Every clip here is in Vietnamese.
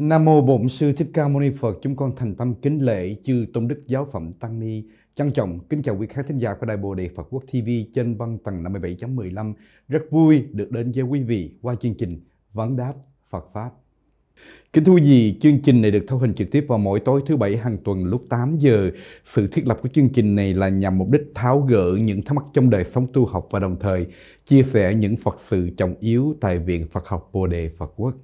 Nam mô Bổn sư Thích Ca Mâu Ni Phật, chúng con thành tâm kính lễ chư tôn đức giáo phẩm tăng ni. Trân trọng kính chào quý khán thính giả của đài Bồ Đề Phật Quốc TV trên văn tầng 57.15. Rất vui được đến với quý vị qua chương trình Vấn đáp Phật pháp. Kính thưa quý vị, chương trình này được thâu hình trực tiếp vào mỗi tối thứ bảy hàng tuần lúc 8 giờ. Sự thiết lập của chương trình này là nhằm mục đích tháo gỡ những thắc mắc trong đời sống tu học và đồng thời chia sẻ những Phật sự trọng yếu tại Viện Phật học Bồ Đề Phật Quốc.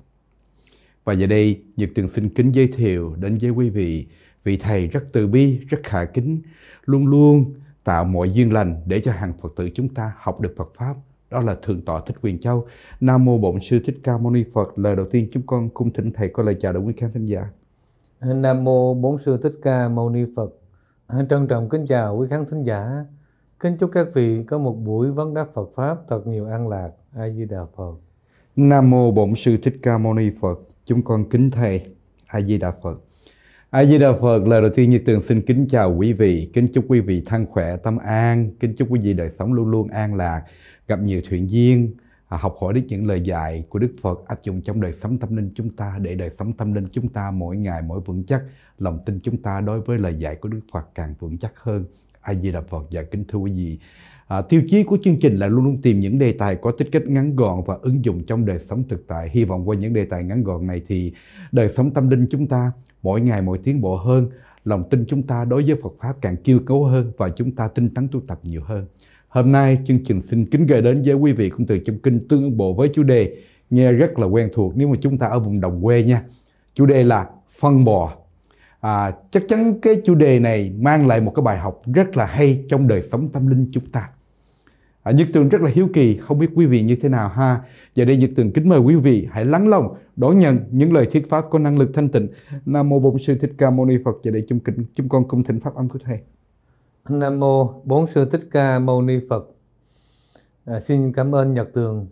Và giờ đây, Nhật Tường xin kính giới thiệu đến với quý vị vị thầy rất từ bi, rất khả kính, luôn luôn tạo mọi duyên lành để cho hàng Phật tử chúng ta học được Phật Pháp. Đó là Thượng tọa Thích Quyền Châu. Nam Mô Bổn Sư Thích Ca Mâu Ni Phật. Lời đầu tiên chúng con cung thỉnh Thầy có lời chào đến quý khán thính giả. Nam Mô Bổn Sư Thích Ca Mâu Ni Phật. Trân trọng kính chào quý khán thính giả. Kính chúc các vị có một buổi vấn đáp Phật Pháp thật nhiều an lạc. A Di Đà Phật. Nam Mô Bổn Sư Thích Ca Mâu Ni Phật. Chúng con kính thầy A Di Đà Phật. A Di Đà Phật lời đầu tiên như tường xin kính chào quý vị, kính chúc quý vị thăng khỏe, tâm an, kính chúc quý vị đời sống luôn luôn an lạc, gặp nhiều thuyền duyên, à, học hỏi được những lời dạy của Đức Phật áp dụng trong đời sống tâm linh chúng ta để đời sống tâm linh chúng ta mỗi ngày mỗi vững chắc, lòng tin chúng ta đối với lời dạy của Đức Phật càng vững chắc hơn. A Di Đà Phật và dạ kính thưa quý vị, À, tiêu chí của chương trình là luôn luôn tìm những đề tài có tích cách ngắn gọn và ứng dụng trong đời sống thực tại. Hy vọng qua những đề tài ngắn gọn này thì đời sống tâm linh chúng ta mỗi ngày mỗi tiến bộ hơn, lòng tin chúng ta đối với Phật Pháp càng kiêu cấu hơn và chúng ta tinh tấn tu tập nhiều hơn. Hôm nay chương trình xin kính gửi đến với quý vị cũng từ trong kinh Tương Ương Bộ với chủ đề nghe rất là quen thuộc nếu mà chúng ta ở vùng đồng quê nha. Chủ đề là phân bò. À, chắc chắn cái chủ đề này mang lại một cái bài học rất là hay trong đời sống tâm linh chúng ta. À, Nhật Tường rất là hiếu kỳ, không biết quý vị như thế nào ha. Giờ đây Nhật Tường kính mời quý vị hãy lắng lòng đón nhận những lời thuyết pháp có năng lực thanh tịnh. Nam mô Bổn sư Thích Ca Mâu Ni Phật. Giờ đây chúng kính chúng con cung thỉnh pháp âm của thầy. Nam mô Bổn sư Thích Ca Mâu Ni Phật. À, xin cảm ơn Nhật Tường.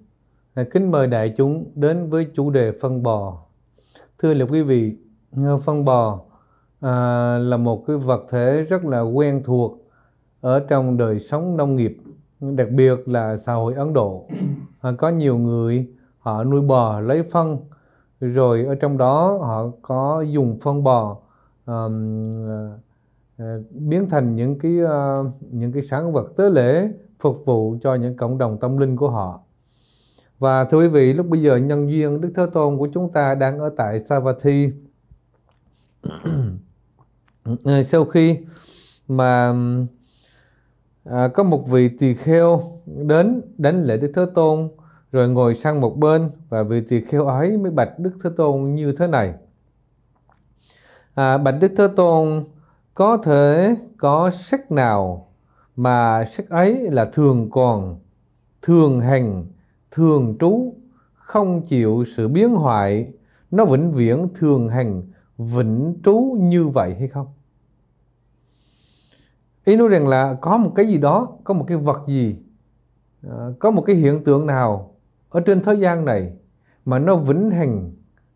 À, kính mời đại chúng đến với chủ đề phân bò. Thưa là quý vị, à, phân bò à, là một cái vật thể rất là quen thuộc ở trong đời sống nông nghiệp đặc biệt là xã hội Ấn Độ có nhiều người họ nuôi bò lấy phân rồi ở trong đó họ có dùng phân bò um, biến thành những cái uh, những cái sản vật tế lễ phục vụ cho những cộng đồng tâm linh của họ và thưa quý vị lúc bây giờ nhân duyên Đức Thế Tôn của chúng ta đang ở tại Savatthi sau khi mà À, có một vị tỳ kheo đến đánh lễ Đức Thế Tôn rồi ngồi sang một bên và vị tỳ kheo ấy mới bạch Đức Thế Tôn như thế này. À, bạch Đức Thế Tôn có thể có sắc nào mà sắc ấy là thường còn, thường hành, thường trú, không chịu sự biến hoại, nó vĩnh viễn thường hành, vĩnh trú như vậy hay không? ý nói rằng là có một cái gì đó có một cái vật gì ờ, có một cái hiện tượng nào ở trên thế gian này mà nó vĩnh hằng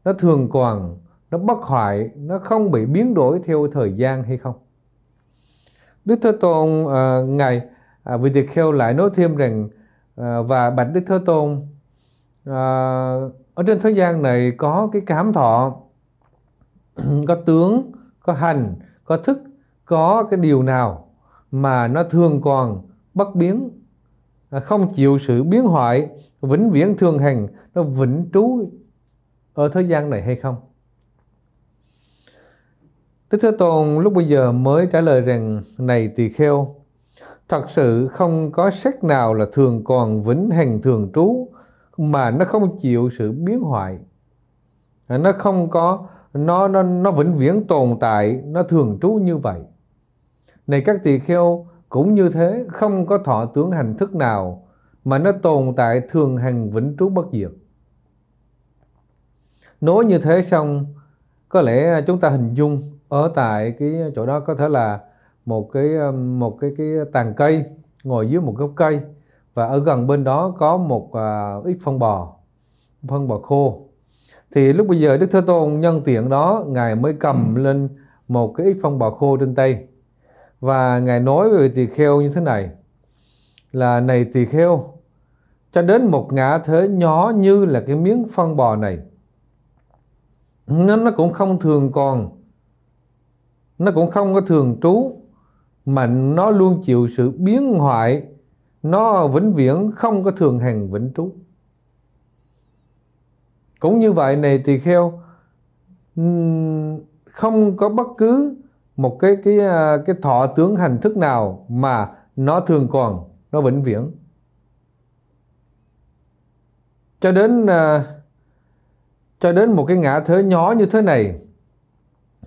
nó thường còn nó bất hoại nó không bị biến đổi theo thời gian hay không đức thế tôn à, ngài à, vị tỳ kheo lại nói thêm rằng à, và bạch đức thế tôn à, ở trên thế gian này có cái cảm thọ có tướng có hành có thức có cái điều nào mà nó thường còn bất biến à, không chịu sự biến hoại vĩnh viễn thường hành, nó vĩnh trú ở thế gian này hay không Đức Thế Tôn lúc bây giờ mới trả lời rằng này tỳ kheo thật sự không có sách nào là thường còn vĩnh hành thường trú mà nó không chịu sự biến hoại à, nó không có nó nó nó vĩnh viễn tồn tại nó thường trú như vậy này các tỳ kheo, cũng như thế không có thọ tướng hành thức nào mà nó tồn tại thường hằng vĩnh trú bất diệt. Nói như thế xong, có lẽ chúng ta hình dung ở tại cái chỗ đó có thể là một cái um, một cái cái tàn cây ngồi dưới một gốc cây và ở gần bên đó có một à, ít phân bò phân bò khô thì lúc bây giờ đức thế tôn nhân tiện đó ngài mới cầm ừ. lên một cái ít phân bò khô trên tay và ngài nói về tỳ kheo như thế này là này tỳ kheo cho đến một ngã thế nhỏ như là cái miếng phân bò này nó nó cũng không thường còn nó cũng không có thường trú mà nó luôn chịu sự biến hoại nó vĩnh viễn không có thường hằng vĩnh trú cũng như vậy này tỳ kheo không có bất cứ một cái cái à, cái thọ tướng hành thức nào mà nó thường còn nó vĩnh viễn cho đến à, cho đến một cái ngã thế nhỏ như thế này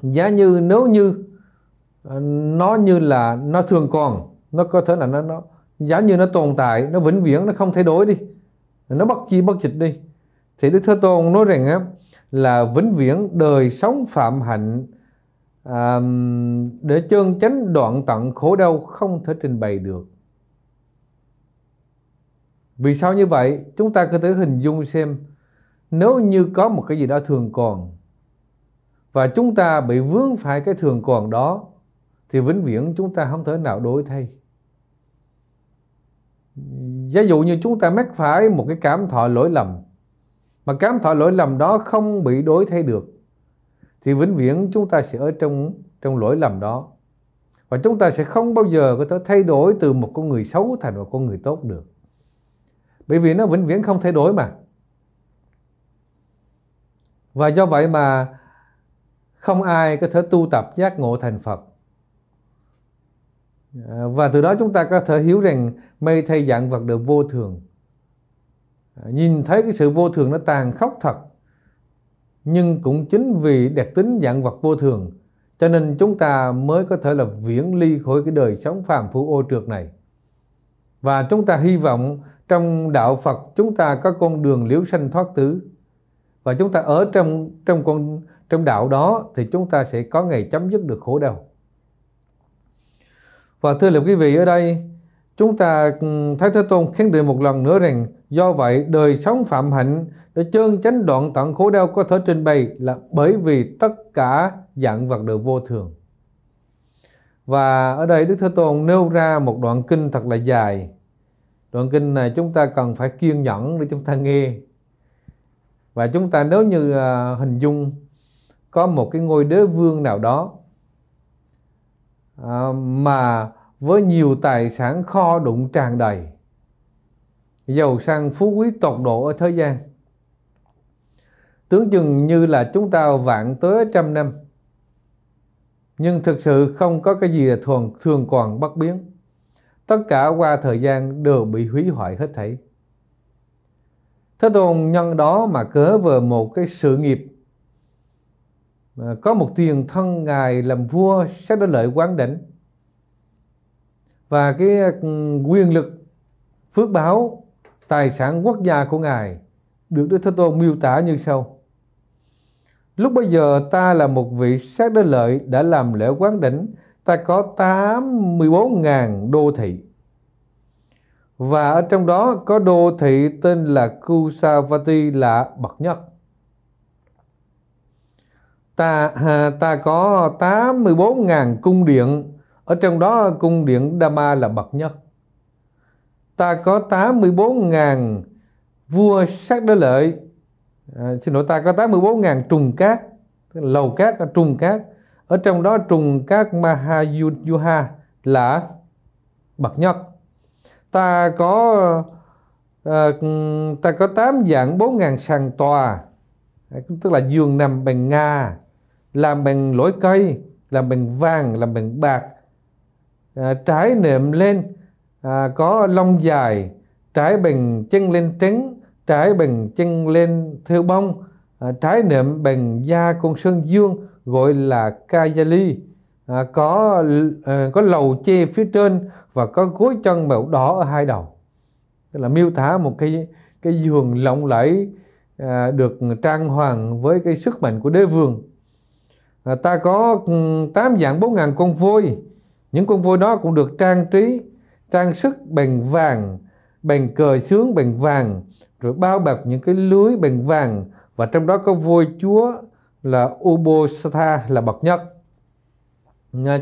giá như nếu như à, nó như là nó thường còn nó có thể là nó nó giá như nó tồn tại nó vĩnh viễn nó không thay đổi đi nó bất chi bất dịch đi thì đức thế tôn nói rằng á là vĩnh viễn đời sống phạm hạnh à, để chân chánh đoạn tận khổ đau không thể trình bày được vì sao như vậy chúng ta có thể hình dung xem nếu như có một cái gì đó thường còn và chúng ta bị vướng phải cái thường còn đó thì vĩnh viễn chúng ta không thể nào đổi thay giả dụ như chúng ta mắc phải một cái cảm thọ lỗi lầm mà cảm thọ lỗi lầm đó không bị đối thay được thì vĩnh viễn chúng ta sẽ ở trong trong lỗi lầm đó và chúng ta sẽ không bao giờ có thể thay đổi từ một con người xấu thành một con người tốt được bởi vì nó vĩnh viễn không thay đổi mà và do vậy mà không ai có thể tu tập giác ngộ thành Phật và từ đó chúng ta có thể hiểu rằng mây thay dạng vật được vô thường nhìn thấy cái sự vô thường nó tàn khốc thật nhưng cũng chính vì đặc tính dạng vật vô thường cho nên chúng ta mới có thể là viễn ly khỏi cái đời sống phàm phu ô trượt này. Và chúng ta hy vọng trong đạo Phật chúng ta có con đường liễu sanh thoát tử. Và chúng ta ở trong trong con trong đạo đó thì chúng ta sẽ có ngày chấm dứt được khổ đau. Và thưa quý vị ở đây Chúng ta ừ, Thái Thế Tôn khẳng định một lần nữa rằng do vậy đời sống phạm hạnh để chân chánh đoạn tận khổ đau có thể trình bày là bởi vì tất cả dạng vật đều vô thường. Và ở đây Đức Thế Tôn nêu ra một đoạn kinh thật là dài. Đoạn kinh này chúng ta cần phải kiên nhẫn để chúng ta nghe. Và chúng ta nếu như à, hình dung có một cái ngôi đế vương nào đó à, mà với nhiều tài sản kho đụng tràn đầy giàu sang phú quý tột độ ở thế gian tưởng chừng như là chúng ta vạn tới trăm năm nhưng thực sự không có cái gì là thường, thường còn bất biến tất cả qua thời gian đều bị hủy hoại hết thảy thế tôn nhân đó mà cớ vừa một cái sự nghiệp à, có một tiền thân ngài làm vua sẽ đã lợi quán đỉnh và cái ừ, quyền lực phước báo tài sản quốc gia của Ngài được Đức Thế Tôn miêu tả như sau. Lúc bây giờ ta là một vị sát đế lợi đã làm lễ quán đỉnh, ta có 84.000 đô thị. Và ở trong đó có đô thị tên là Kusavati là bậc nhất. Ta, à, ta có 84.000 cung điện ở trong đó cung điện Dhamma là bậc nhất. Ta có 84.000 vua sắc đế lợi. À, xin lỗi ta có 84.000 trùng cát, lầu cát trùng cát. Ở trong đó trùng cát Mahayuha là bậc nhất. Ta có à, ta có 8 dạng 4.000 sàn tòa tức là giường nằm bằng nga làm bằng lỗi cây làm bằng vàng làm bằng bạc À, trái nệm lên à, có lông dài trái bình chân lên trứng trái bình chân lên thêu bông à, trái nệm bằng da con sơn dương gọi là kajali à, có à, có lầu che phía trên và có gối chân màu đỏ ở hai đầu tức là miêu tả một cái cái giường lộng lẫy à, được trang hoàng với cái sức mạnh của đế vương à, ta có ừ, tám dạng bốn ngàn con voi những con voi đó cũng được trang trí, trang sức bằng vàng, bằng cờ sướng bằng vàng, rồi bao bọc những cái lưới bằng vàng và trong đó có voi chúa là Ubosatha là bậc nhất.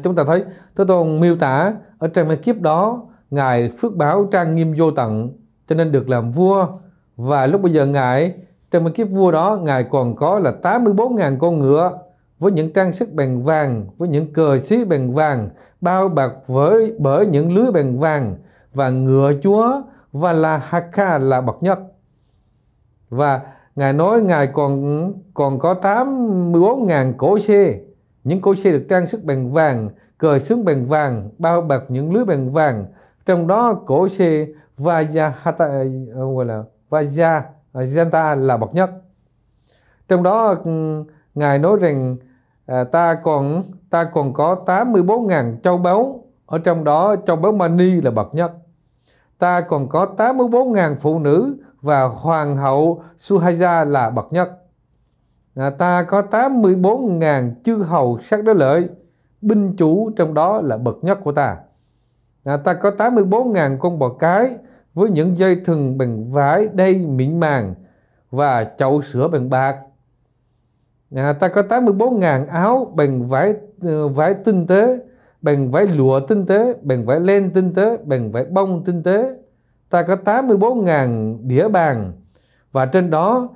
chúng ta thấy Thế Tôn miêu tả ở trong cái kiếp đó Ngài phước báo trang nghiêm vô tận cho nên được làm vua và lúc bây giờ Ngài trong cái kiếp vua đó Ngài còn có là 84.000 con ngựa với những trang sức bằng vàng, với những cờ xí bằng vàng, bao bạc với bởi những lưới bằng vàng và ngựa chúa và là Haka là bậc nhất. Và Ngài nói Ngài còn còn có 84.000 cổ xe. Những cổ xe được trang sức bằng vàng, cờ xướng bằng vàng, bao bọc những lưới bằng vàng. Trong đó cổ xe Vajahata ờ, gọi là Vajajanta là bậc nhất. Trong đó ừ, Ngài nói rằng À, ta còn ta còn có 84.000 châu báu ở trong đó châu báu mani là bậc nhất ta còn có 84.000 phụ nữ và hoàng hậu suhaya là bậc nhất à, ta có 84.000 chư hầu sắc đế lợi binh chủ trong đó là bậc nhất của ta à, ta có 84.000 con bò cái với những dây thừng bằng vải đầy mịn màng và chậu sữa bằng bạc à, ta có 84.000 áo bằng vải ờ, vải tinh tế bằng vải lụa tinh tế bằng vải len tinh tế bằng vải bông tinh tế ta có 84.000 đĩa bàn và trên đó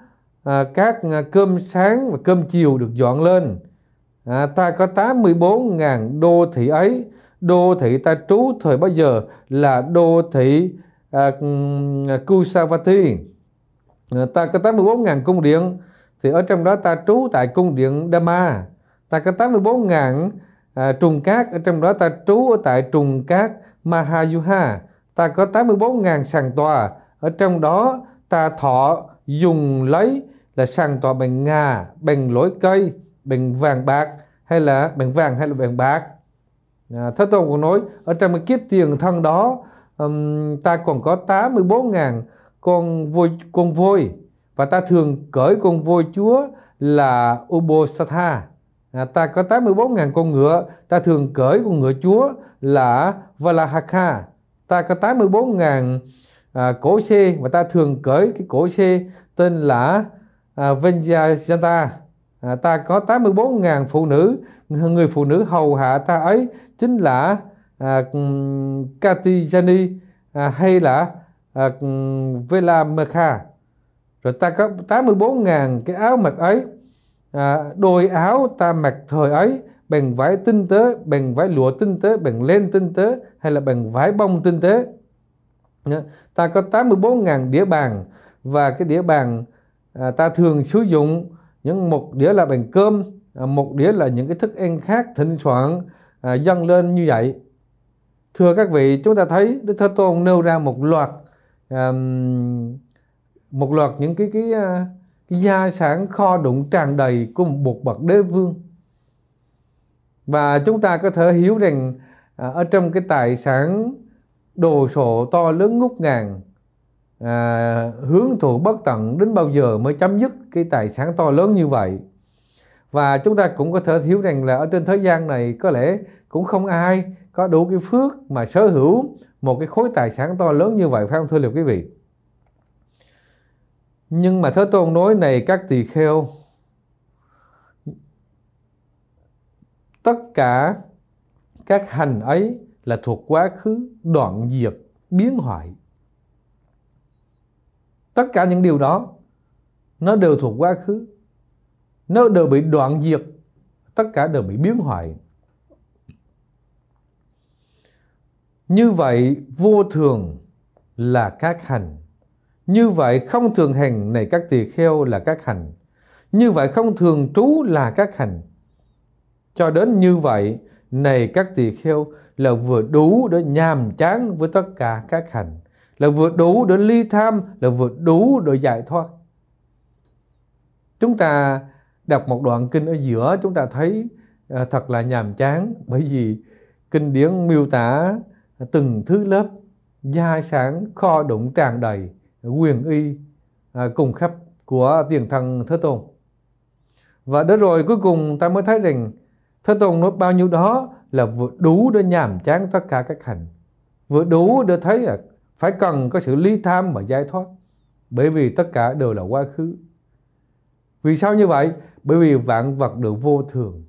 à, các à, cơm sáng và cơm chiều được dọn lên à, ta có 84.000 đô thị ấy đô thị ta trú thời bao giờ là đô thị à, Kusavati à, ta có 84.000 cung điện thì ở trong đó ta trú tại cung điện Dhamma ta có 84 ngàn à, trùng cát ở trong đó ta trú ở tại trùng cát Mahayuha ta có 84 ngàn sàn tòa ở trong đó ta thọ dùng lấy là sàn tòa bằng ngà bằng lỗi cây bằng vàng bạc hay là bằng vàng hay là bằng bạc à, Thế Tôn cũng nói ở trong cái kiếp tiền thân đó um, ta còn có 84 ngàn con voi con voi và ta thường cởi con voi chúa là Ubosatha à, ta có 84.000 con ngựa ta thường cởi con ngựa chúa là Valahaka ta có 84.000 à, cổ xe và ta thường cởi cái cổ xe tên là à, Venjayanta à, ta có 84.000 phụ nữ người phụ nữ hầu hạ ta ấy chính là à, Katijani à, hay là à, Velamekha rồi ta có 84.000 cái áo mặc ấy, à, đôi áo ta mặc thời ấy, bằng vải tinh tế, bằng vải lụa tinh tế, bằng len tinh tế hay là bằng vải bông tinh tế. Ta có 84.000 đĩa bàn và cái đĩa bàn à, ta thường sử dụng những một đĩa là bằng cơm, à, một đĩa là những cái thức ăn khác thịnh soạn à, dâng lên như vậy. Thưa các vị, chúng ta thấy Đức Thế Tôn nêu ra một loạt um, một loạt những cái cái, à, cái gia sản kho đụng tràn đầy của một bậc đế vương và chúng ta có thể hiểu rằng à, ở trong cái tài sản đồ sộ to lớn ngút ngàn à, hướng thụ bất tận đến bao giờ mới chấm dứt cái tài sản to lớn như vậy và chúng ta cũng có thể hiểu rằng là ở trên thế gian này có lẽ cũng không ai có đủ cái phước mà sở hữu một cái khối tài sản to lớn như vậy phải không thưa liệu quý vị nhưng mà Thế Tôn nói này các tỳ kheo tất cả các hành ấy là thuộc quá khứ đoạn diệt biến hoại tất cả những điều đó nó đều thuộc quá khứ nó đều bị đoạn diệt tất cả đều bị biến hoại như vậy vô thường là các hành như vậy không thường hành này các tỳ kheo là các hành. Như vậy không thường trú là các hành. Cho đến như vậy, này các tỳ kheo là vừa đủ để nhàm chán với tất cả các hành. Là vừa đủ để ly tham, là vừa đủ để giải thoát. Chúng ta đọc một đoạn kinh ở giữa chúng ta thấy à, thật là nhàm chán bởi vì kinh điển miêu tả từng thứ lớp gia sản kho đụng tràn đầy quyền y à, cùng khắp của tiền thần Thế Tôn. Và đó rồi cuối cùng ta mới thấy rằng Thế Tôn nói bao nhiêu đó là vừa đủ để nhàm chán tất cả các hành. Vừa đủ để thấy là phải cần có sự lý tham và giải thoát. Bởi vì tất cả đều là quá khứ. Vì sao như vậy? Bởi vì vạn vật đều vô thường.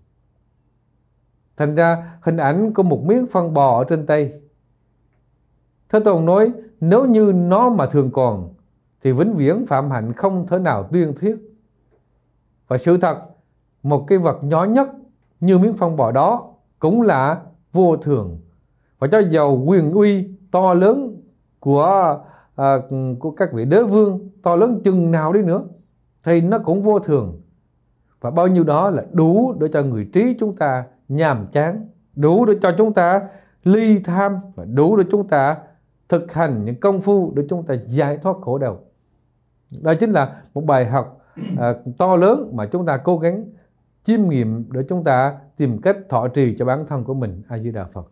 Thành ra hình ảnh của một miếng phân bò ở trên tay. Thế Tôn nói nếu như nó mà thường còn thì vĩnh viễn phạm hạnh không thể nào tuyên thuyết và sự thật một cái vật nhỏ nhất như miếng phong bò đó cũng là vô thường và cho dầu quyền uy to lớn của à, của các vị đế vương to lớn chừng nào đi nữa thì nó cũng vô thường và bao nhiêu đó là đủ để cho người trí chúng ta nhàm chán đủ để cho chúng ta ly tham và đủ để chúng ta thực hành những công phu để chúng ta giải thoát khổ đau đó chính là một bài học à, to lớn mà chúng ta cố gắng chiêm nghiệm để chúng ta tìm cách thọ trì cho bản thân của mình a di đà phật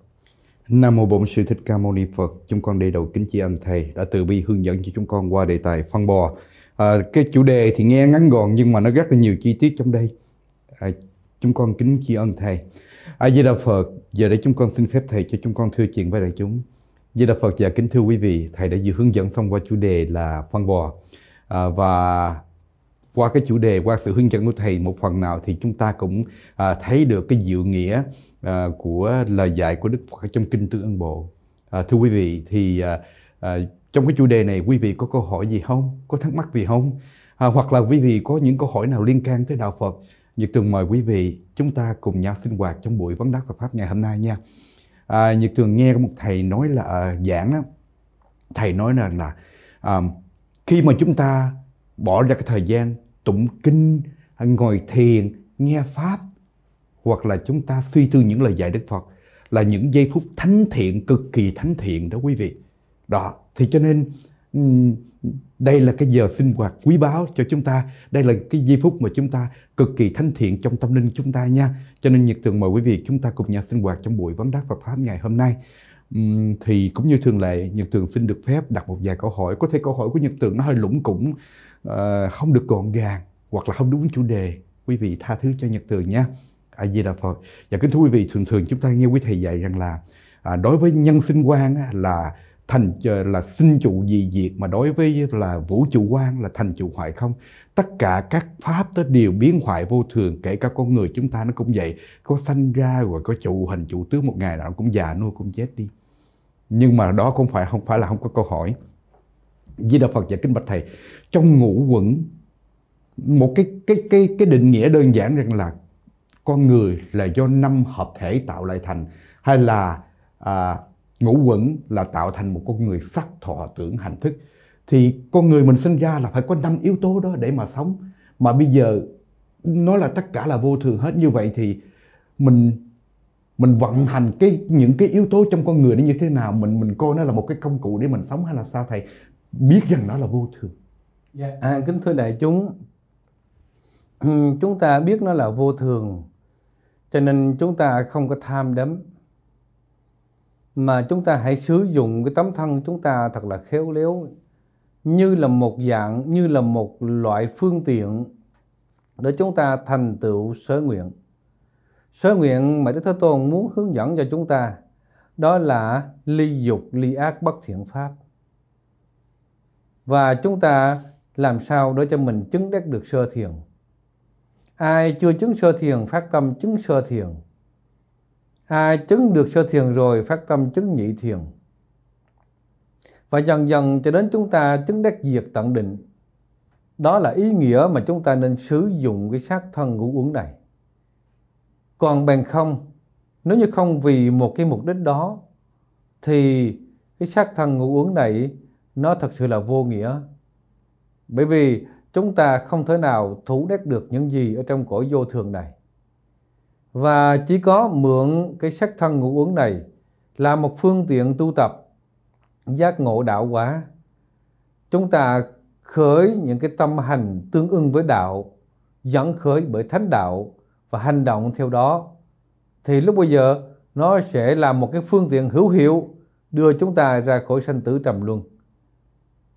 Nam Mô Bổn Sư Thích Ca Mâu Ni Phật, chúng con đầy đầu kính chi ân Thầy đã từ bi hướng dẫn cho chúng con qua đề tài phân bò. À, cái chủ đề thì nghe ngắn gọn nhưng mà nó rất là nhiều chi tiết trong đây. À, chúng con kính chi ân Thầy. A Di Đà Phật, giờ để chúng con xin phép Thầy cho chúng con thưa chuyện với đại chúng. Di dạ Đà Phật và dạ, kính thưa quý vị, thầy đã vừa hướng dẫn xong qua chủ đề là phân bò à, và qua cái chủ đề qua sự hướng dẫn của thầy một phần nào thì chúng ta cũng à, thấy được cái diệu nghĩa à, của lời dạy của Đức Phật trong kinh Tư Ân Bộ. À, thưa quý vị thì à, à, trong cái chủ đề này quý vị có câu hỏi gì không? Có thắc mắc gì không? À, hoặc là quý vị có những câu hỏi nào liên can tới đạo Phật? Nhật Tường mời quý vị chúng ta cùng nhau sinh hoạt trong buổi vấn đáp và pháp ngày hôm nay nha à, Nhật Tường nghe một thầy nói là à, giảng đó, thầy nói rằng là à, khi mà chúng ta bỏ ra cái thời gian tụng kinh, ngồi thiền, nghe pháp hoặc là chúng ta suy tư những lời dạy Đức Phật là những giây phút thánh thiện cực kỳ thánh thiện đó quý vị. Đó, thì cho nên đây là cái giờ sinh hoạt quý báu cho chúng ta đây là cái giây phút mà chúng ta cực kỳ thanh thiện trong tâm linh chúng ta nha cho nên nhiệt thường mời quý vị chúng ta cùng nhau sinh hoạt trong buổi vấn đáp Phật pháp ngày hôm nay uhm, thì cũng như thường lệ nhật thường xin được phép đặt một vài câu hỏi có thể câu hỏi của nhật thường nó hơi lủng củng uh, không được gọn gàng hoặc là không đúng chủ đề quý vị tha thứ cho nhật thường nha a di đà phật và dạ kính thưa quý vị thường thường chúng ta nghe quý thầy dạy rằng là à, đối với nhân sinh quan là thành là sinh trụ gì diệt mà đối với là vũ trụ quan là thành trụ hoại không tất cả các pháp đó đều biến hoại vô thường kể cả con người chúng ta nó cũng vậy có sanh ra rồi có trụ hình trụ tướng một ngày nào cũng già nuôi cũng chết đi nhưng mà đó không phải không phải là không có câu hỏi Di Đà Phật và kinh bạch thầy trong ngũ quẩn một cái cái cái cái định nghĩa đơn giản rằng là con người là do năm hợp thể tạo lại thành hay là à, ngũ quẩn là tạo thành một con người sắc thọ tưởng hành thức thì con người mình sinh ra là phải có năm yếu tố đó để mà sống mà bây giờ nó là tất cả là vô thường hết như vậy thì mình mình vận hành cái những cái yếu tố trong con người nó như thế nào mình mình coi nó là một cái công cụ để mình sống hay là sao thầy biết rằng nó là vô thường dạ. à, kính thưa đại chúng chúng ta biết nó là vô thường cho nên chúng ta không có tham đắm mà chúng ta hãy sử dụng cái tấm thân chúng ta thật là khéo léo như là một dạng như là một loại phương tiện để chúng ta thành tựu sở nguyện sở nguyện mà đức thế tôn muốn hướng dẫn cho chúng ta đó là ly dục ly ác bất thiện pháp và chúng ta làm sao để cho mình chứng đắc được sơ thiền ai chưa chứng sơ thiền phát tâm chứng sơ thiền ai chứng được sơ thiền rồi phát tâm chứng nhị thiền và dần dần cho đến chúng ta chứng đắc diệt tận định đó là ý nghĩa mà chúng ta nên sử dụng cái sát thân ngũ uẩn này còn bằng không nếu như không vì một cái mục đích đó thì cái sát thân ngũ uẩn này nó thật sự là vô nghĩa bởi vì chúng ta không thể nào thủ đắc được những gì ở trong cõi vô thường này và chỉ có mượn cái sắc thân ngũ uống này là một phương tiện tu tập giác ngộ đạo quả chúng ta khởi những cái tâm hành tương ưng với đạo dẫn khởi bởi thánh đạo và hành động theo đó thì lúc bây giờ nó sẽ là một cái phương tiện hữu hiệu đưa chúng ta ra khỏi sanh tử trầm luân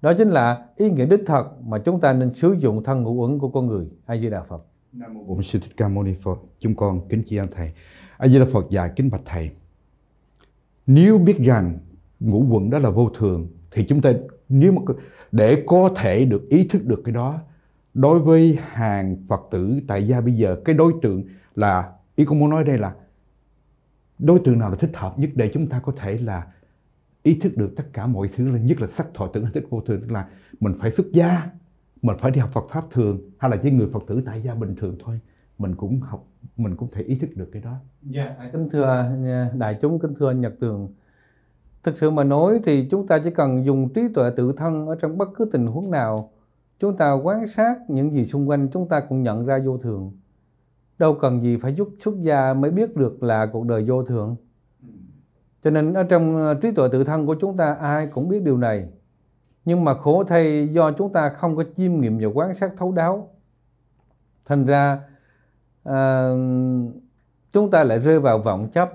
đó chính là ý nghĩa đích thật mà chúng ta nên sử dụng thân ngũ uẩn của con người a di đà phật Nam mô Bổn Sư Thích Ca Mâu Ni Phật. Chúng con kính tri ân thầy. A Di Đà Phật dạ kính bạch thầy. Nếu biết rằng ngũ quận đó là vô thường thì chúng ta nếu mà để có thể được ý thức được cái đó đối với hàng Phật tử tại gia bây giờ cái đối tượng là ý con muốn nói đây là đối tượng nào là thích hợp nhất để chúng ta có thể là ý thức được tất cả mọi thứ là nhất là sắc thọ tưởng thức vô thường tức là mình phải xuất gia mình phải đi học Phật pháp thường hay là chỉ người Phật tử tại gia bình thường thôi mình cũng học mình cũng thể ý thức được cái đó. Dạ, yeah. À, kính thưa à, đại chúng, kính thưa Nhật Tường, thực sự mà nói thì chúng ta chỉ cần dùng trí tuệ tự thân ở trong bất cứ tình huống nào, chúng ta quan sát những gì xung quanh chúng ta cũng nhận ra vô thường. Đâu cần gì phải giúp xuất gia mới biết được là cuộc đời vô thường. Ừ. Cho nên ở trong à, trí tuệ tự thân của chúng ta ai cũng biết điều này nhưng mà khổ thay do chúng ta không có chiêm nghiệm và quan sát thấu đáo thành ra à, chúng ta lại rơi vào vọng chấp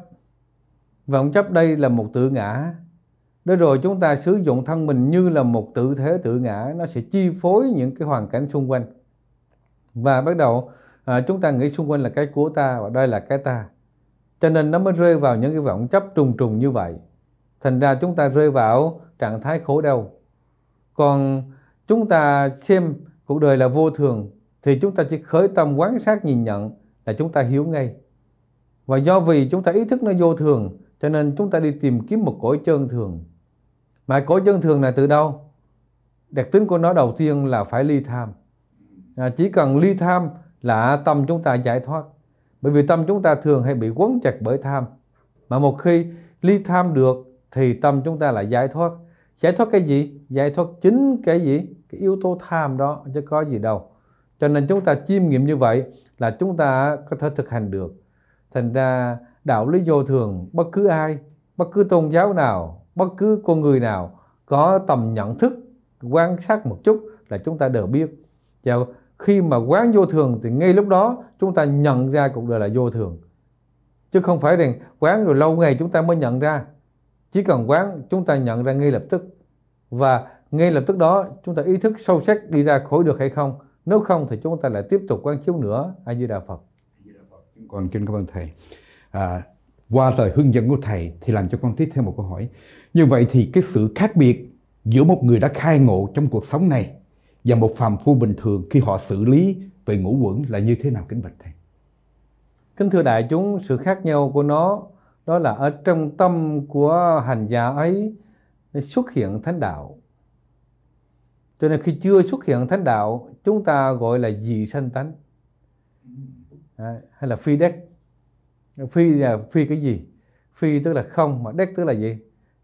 vọng chấp đây là một tự ngã đó rồi chúng ta sử dụng thân mình như là một tự thế tự ngã nó sẽ chi phối những cái hoàn cảnh xung quanh và bắt đầu à, chúng ta nghĩ xung quanh là cái của ta và đây là cái ta cho nên nó mới rơi vào những cái vọng chấp trùng trùng như vậy thành ra chúng ta rơi vào trạng thái khổ đau còn chúng ta xem cuộc đời là vô thường thì chúng ta chỉ khởi tâm quan sát nhìn nhận là chúng ta hiểu ngay. Và do vì chúng ta ý thức nó vô thường cho nên chúng ta đi tìm kiếm một cõi chân thường. Mà cõi chân thường này từ đâu? Đặc tính của nó đầu tiên là phải ly tham. À, chỉ cần ly tham là tâm chúng ta giải thoát. Bởi vì tâm chúng ta thường hay bị quấn chặt bởi tham. Mà một khi ly tham được thì tâm chúng ta lại giải thoát giải thoát cái gì giải thoát chính cái gì cái yếu tố tham đó chứ có gì đâu cho nên chúng ta chiêm nghiệm như vậy là chúng ta có thể thực hành được thành ra đạo lý vô thường bất cứ ai bất cứ tôn giáo nào bất cứ con người nào có tầm nhận thức quan sát một chút là chúng ta đều biết và khi mà quán vô thường thì ngay lúc đó chúng ta nhận ra cuộc đời là vô thường chứ không phải rằng quán rồi lâu ngày chúng ta mới nhận ra chỉ cần quán chúng ta nhận ra ngay lập tức và ngay lập tức đó chúng ta ý thức sâu sắc đi ra khỏi được hay không. Nếu không thì chúng ta lại tiếp tục quán chiếu nữa. A Di Đà Phật. còn kính cảm ơn thầy. À, qua lời hướng dẫn của thầy thì làm cho con tiếp thêm một câu hỏi. Như vậy thì cái sự khác biệt giữa một người đã khai ngộ trong cuộc sống này và một phàm phu bình thường khi họ xử lý về ngũ quẩn là như thế nào kính bạch thầy? Kính thưa đại chúng, sự khác nhau của nó đó là ở trong tâm của hành giả ấy xuất hiện thánh đạo cho nên khi chưa xuất hiện thánh đạo chúng ta gọi là dị sanh tánh à, hay là phi đắc phi là phi cái gì phi tức là không mà đắc tức là gì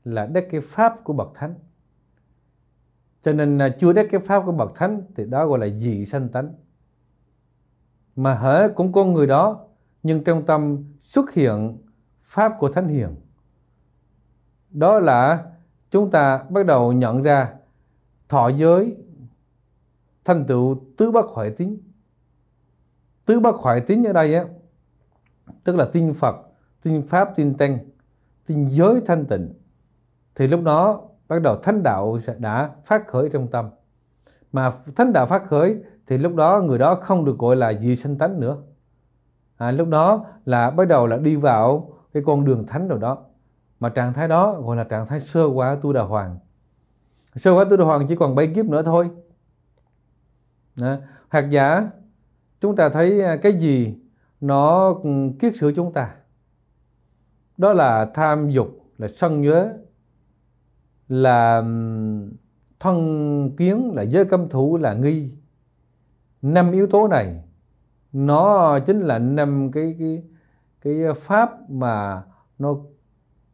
là đắc cái pháp của bậc thánh cho nên à, chưa đắc cái pháp của bậc thánh thì đó gọi là dị sanh tánh mà hễ cũng có người đó nhưng trong tâm xuất hiện pháp của thánh hiền đó là chúng ta bắt đầu nhận ra thọ giới thành tựu tứ bất hoại tính tứ bất hoại tính ở đây á tức là tin phật tin pháp tin tăng tin giới thanh tịnh thì lúc đó bắt đầu thánh đạo đã phát khởi trong tâm mà thánh đạo phát khởi thì lúc đó người đó không được gọi là gì sanh tánh nữa à, lúc đó là bắt đầu là đi vào cái con đường thánh nào đó mà trạng thái đó gọi là trạng thái sơ quả tu đà hoàng sơ quả tu đà hoàng chỉ còn bảy kiếp nữa thôi đó. hoặc giả chúng ta thấy à, cái gì nó ừ, kiết sử chúng ta đó là tham dục là sân nhớ là ừ, thân kiến là giới cấm thủ là nghi năm yếu tố này nó chính là năm cái cái cái ờ, pháp mà nó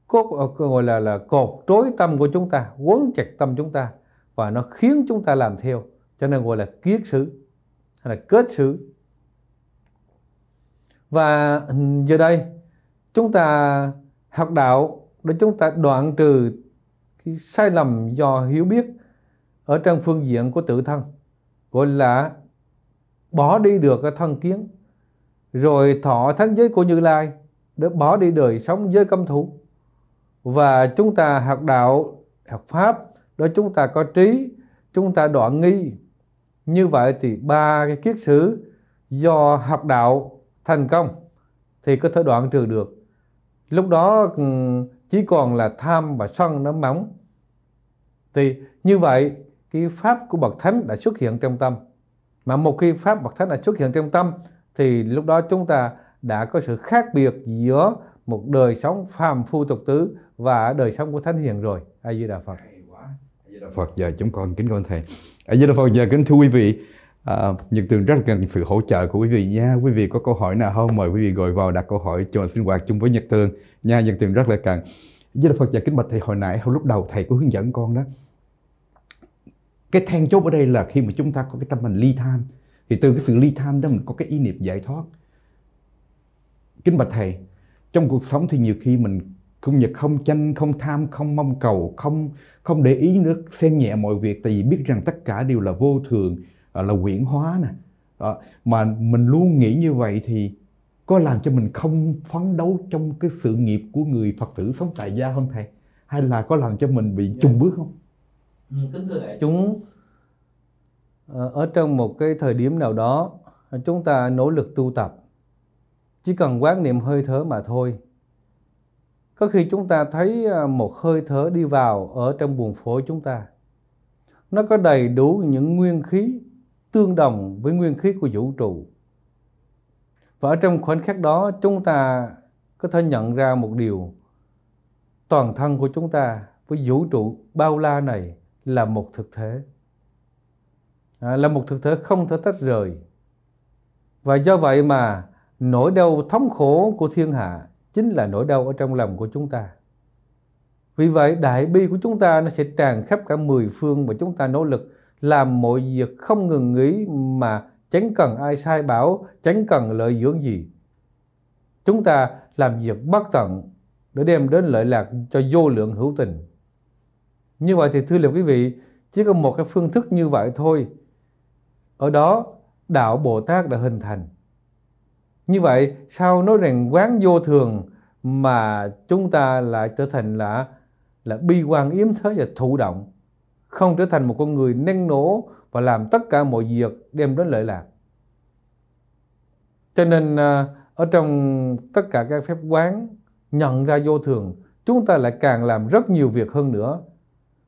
cốt ờ, gọi là là cột trối tâm của chúng ta quấn chặt tâm chúng ta và nó khiến chúng ta làm theo cho nên gọi là kiết sử hay là kết sử và ừ, giờ đây chúng ta học đạo để chúng ta đoạn trừ cái sai lầm do hiểu biết ở trong phương diện của tự thân gọi là bỏ đi được cái thân kiến rồi thọ thánh giới của Như Lai để bỏ đi đời sống với cấm thủ và chúng ta học đạo học pháp đó chúng ta có trí chúng ta đoạn nghi như vậy thì ba cái kiết sử do học đạo thành công thì có thể đoạn trừ được lúc đó ừ, chỉ còn là tham và sân nó mỏng thì như vậy cái pháp của bậc thánh đã xuất hiện trong tâm mà một khi pháp bậc thánh đã xuất hiện trong tâm thì lúc đó chúng ta đã có sự khác biệt giữa một đời sống phàm phu tục tứ và đời sống của thánh hiền rồi a di đà phật a di đà phật giờ chúng con kính con thầy a di đà phật giờ kính thưa quý vị À, Nhật Tường rất cần sự hỗ trợ của quý vị nha. Quý vị có câu hỏi nào không? Mời quý vị gọi vào đặt câu hỏi cho sinh hoạt chung với Nhật Tường nha. Nhật Tường rất là cần. Với Phật và kính bạch thầy hồi nãy lúc đầu thầy có hướng dẫn con đó. Cái then chốt ở đây là khi mà chúng ta có cái tâm mình ly tham thì từ cái sự ly tham đó mình có cái ý niệm giải thoát kính bạch thầy trong cuộc sống thì nhiều khi mình không nhật không tranh không tham không mong cầu không không để ý nữa xem nhẹ mọi việc tại vì biết rằng tất cả đều là vô thường à, là quyển hóa nè à, mà mình luôn nghĩ như vậy thì có làm cho mình không phấn đấu trong cái sự nghiệp của người phật tử sống tại gia không thầy hay là có làm cho mình bị dạ. trùng bước không kính thưa đại chúng Ờ, ở trong một cái thời điểm nào đó chúng ta nỗ lực tu tập chỉ cần quán niệm hơi thở mà thôi có khi chúng ta thấy à, một hơi thở đi vào ở trong buồng phổi chúng ta nó có đầy đủ những nguyên khí tương đồng với nguyên khí của vũ trụ và ở trong khoảnh khắc đó chúng ta có thể nhận ra một điều toàn thân của chúng ta với vũ trụ bao la này là một thực thể À, là một thực thể không thể tách rời. Và do vậy mà nỗi đau thống khổ của thiên hạ chính là nỗi đau ở trong lòng của chúng ta. Vì vậy đại bi của chúng ta nó sẽ tràn khắp cả mười phương và chúng ta nỗ lực làm mọi việc không ngừng nghỉ mà chẳng cần ai sai bảo, chẳng cần lợi dưỡng gì. Chúng ta làm việc bất tận để đem đến lợi lạc cho vô lượng hữu tình. Như vậy thì thưa lời quý vị, chỉ có một cái phương thức như vậy thôi ở đó, đạo Bồ Tát đã hình thành. Như vậy, sao nói rằng quán vô thường mà chúng ta lại trở thành là là bi quan yếm thế và thụ động, không trở thành một con người năng nổ và làm tất cả mọi việc đem đến lợi lạc. Cho nên à, ở trong tất cả các phép quán nhận ra vô thường, chúng ta lại càng làm rất nhiều việc hơn nữa.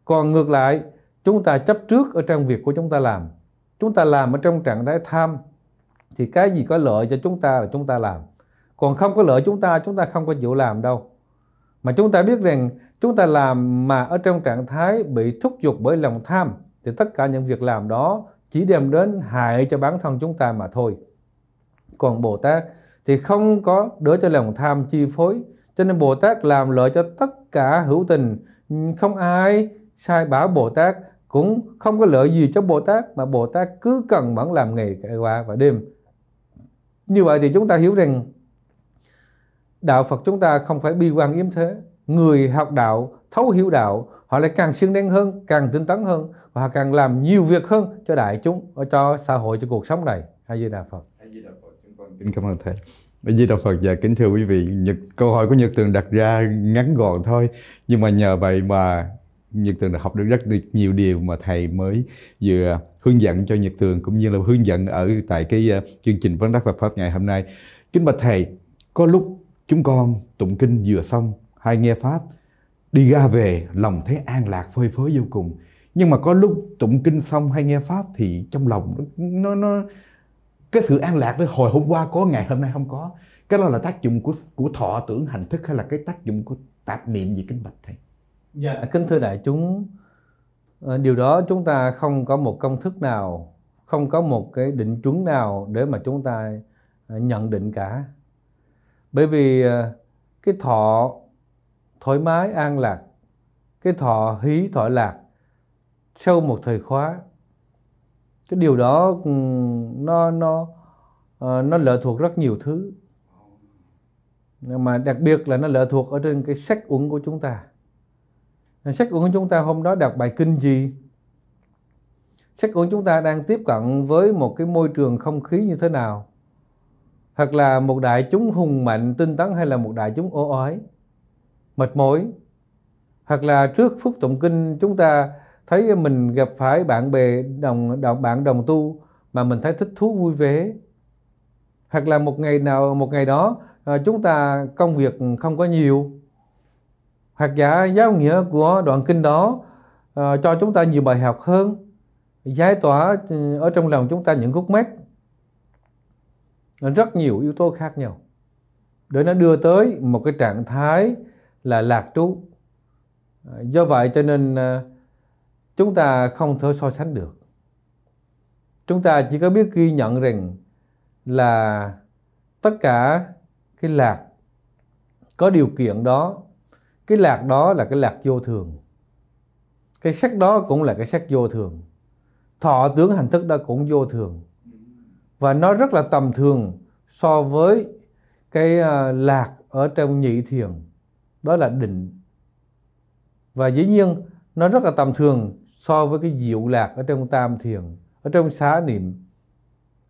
Còn ngược lại, chúng ta chấp trước ở trong việc của chúng ta làm chúng ta làm ở trong trạng thái tham thì cái gì có lợi cho chúng ta là chúng ta làm còn không có lợi chúng ta chúng ta không có chịu làm đâu mà chúng ta biết rằng chúng ta làm mà ở trong trạng thái bị thúc giục bởi lòng tham thì tất cả những việc làm đó chỉ đem đến hại cho bản thân chúng ta mà thôi còn bồ tát thì không có đỡ cho lòng tham chi phối cho nên bồ tát làm lợi cho tất cả hữu tình không ai sai bảo bồ tát cũng không có lợi gì cho Bồ Tát mà Bồ Tát cứ cần vẫn làm ngày qua và đêm như vậy thì chúng ta hiểu rằng đạo Phật chúng ta không phải bi quan yếm thế người học đạo thấu hiểu đạo họ lại càng siêng năng hơn càng tinh tấn hơn và họ càng làm nhiều việc hơn cho đại chúng cho xã hội cho cuộc sống này hay gì đạo Phật hay di đà Phật kính cảm ơn thầy Di Đà Phật và dạ, kính thưa quý vị, Nhật, câu hỏi của Nhật Tường đặt ra ngắn gọn thôi, nhưng mà nhờ vậy mà Nhật thường đã học được rất nhiều điều mà thầy mới vừa hướng dẫn cho Nhật thường cũng như là hướng dẫn ở tại cái ờ, chương trình Vấn Đắc và Pháp ngày hôm nay. Kính bạch thầy, có lúc chúng con tụng kinh vừa xong hay nghe Pháp đi ra về lòng thấy an lạc phơi phới vô cùng. Nhưng mà có lúc tụng kinh xong hay nghe Pháp thì trong lòng nó, nó cái sự an lạc đó hồi hôm qua có ngày hôm nay không có cái đó là tác dụng của của thọ tưởng hành thức hay là cái tác dụng của tạp niệm gì kinh bạch thầy Dạ. À, kính thưa đại chúng, ờ, điều đó chúng ta không có một công thức nào, không có một cái định chuẩn nào để mà chúng ta ờ, nhận định cả. Bởi vì ờ, cái thọ thoải mái an lạc, cái thọ hí thọ lạc sau một thời khóa cái điều đó ừ, nó nó nó lệ thuộc rất nhiều thứ mà đặc biệt là nó lệ thuộc ở trên cái sách uống của chúng ta sách của chúng ta hôm đó đọc bài kinh gì sách của chúng ta đang tiếp cận với một cái môi trường không khí như thế nào hoặc là một đại chúng hùng mạnh tinh tấn hay là một đại chúng ô ói mệt mỏi hoặc là trước phút tụng kinh chúng ta thấy mình gặp phải bạn bè đồng, đồng bạn đồng tu mà mình thấy thích thú vui vẻ hoặc là một ngày nào một ngày đó à, chúng ta công việc không có nhiều hoặc giả giáo nghĩa của đoạn kinh đó uh, cho chúng ta nhiều bài học hơn giải tỏa ừ, ở trong lòng chúng ta những khúc mắc rất nhiều yếu tố khác nhau để nó đưa tới một cái trạng thái là lạc trú do vậy cho nên ờ, chúng ta không thể so sánh được chúng ta chỉ có biết ghi nhận rằng là tất cả cái lạc có điều kiện đó cái lạc đó là cái lạc vô thường cái sắc đó cũng là cái sắc vô thường thọ tướng hành thức đó cũng vô thường và nó rất là tầm thường so với cái à, lạc ở trong nhị thiền đó là định và dĩ nhiên nó rất là tầm thường so với cái diệu lạc ở trong tam thiền ở trong xá niệm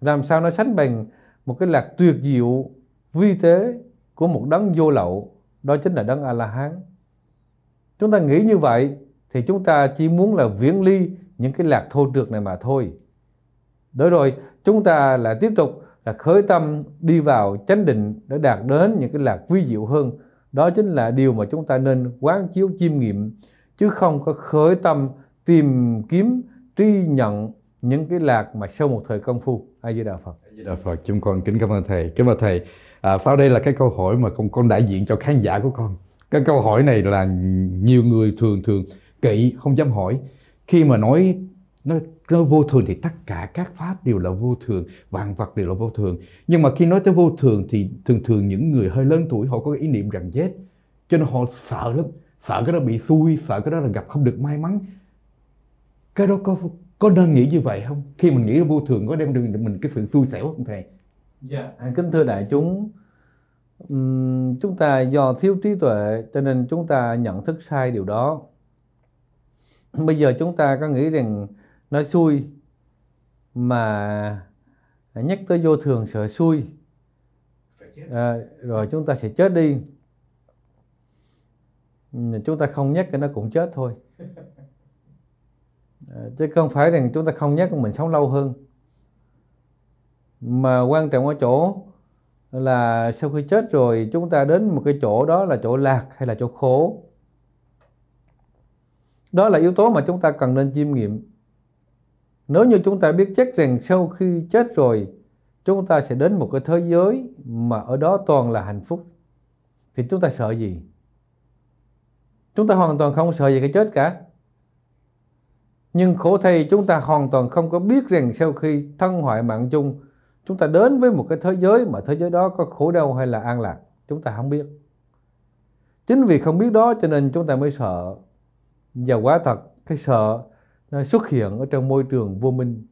làm sao nó sánh bằng một cái lạc tuyệt diệu vi tế của một đấng vô lậu đó chính là đấng a la hán chúng ta nghĩ như vậy thì chúng ta chỉ muốn là viễn ly những cái lạc thô trượt này mà thôi đối rồi chúng ta lại tiếp tục là khởi tâm đi vào chánh định để đạt đến những cái lạc vi diệu hơn đó chính là điều mà chúng ta nên quán chiếu chiêm nghiệm chứ không có khởi tâm tìm kiếm tri nhận những cái lạc mà sau một thời công phu a di đà phật a di đà phật chúng con kính cảm ơn thầy kính mời thầy à, sau đây là cái câu hỏi mà con con đại diện cho khán giả của con cái câu hỏi này là nhiều người thường thường kỵ không dám hỏi khi mà nói nó nó vô thường thì tất cả các pháp đều là vô thường vạn vật đều là vô thường nhưng mà khi nói tới vô thường thì thường thường những người hơi lớn tuổi họ có cái ý niệm rằng chết cho nên họ sợ lắm sợ cái đó bị xui sợ cái đó là gặp không được may mắn cái đó có có nên nghĩ như vậy không khi mình nghĩ vô thường có đem được mình cái sự xui xẻo không thầy Yeah. Dạ. À, kính thưa đại chúng, chúng ta do thiếu trí tuệ cho nên chúng ta nhận thức sai điều đó. Bây giờ chúng ta có nghĩ rằng nói xui mà nhắc tới vô thường sợ xui à, rồi chúng ta sẽ chết đi chúng ta không nhắc thì nó cũng chết thôi à, chứ không phải rằng chúng ta không nhắc mình sống lâu hơn mà quan trọng ở chỗ là sau khi chết rồi chúng ta đến một cái chỗ đó là chỗ lạc hay là chỗ khổ đó là yếu tố mà chúng ta cần nên chiêm nghiệm nếu như chúng ta biết chắc rằng sau khi chết rồi chúng ta sẽ đến một cái thế giới mà ở đó toàn là hạnh phúc thì chúng ta sợ gì chúng ta hoàn toàn không sợ gì cái chết cả nhưng khổ thay chúng ta hoàn toàn không có biết rằng sau khi thân hoại mạng chung chúng ta đến với một cái thế giới mà thế giới đó có khổ đau hay là an lạc chúng ta không biết chính vì không biết đó cho nên chúng ta mới sợ và quá thật cái sợ nó xuất hiện ở trong môi trường vô minh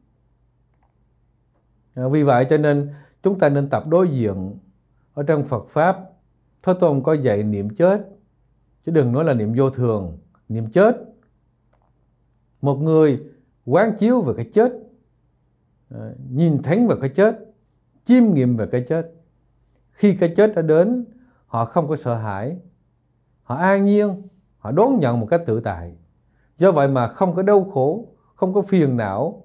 à, vì vậy cho nên chúng ta nên tập đối diện ở trong Phật pháp Thế Tôn có dạy niệm chết chứ đừng nói là niệm vô thường niệm chết một người quán chiếu về cái chết Ờ, nhìn thánh về cái chết chiêm nghiệm về cái chết khi cái chết đã đến họ không có sợ hãi họ an nhiên họ đón nhận một cách tự tại do vậy mà không có đau khổ không có phiền não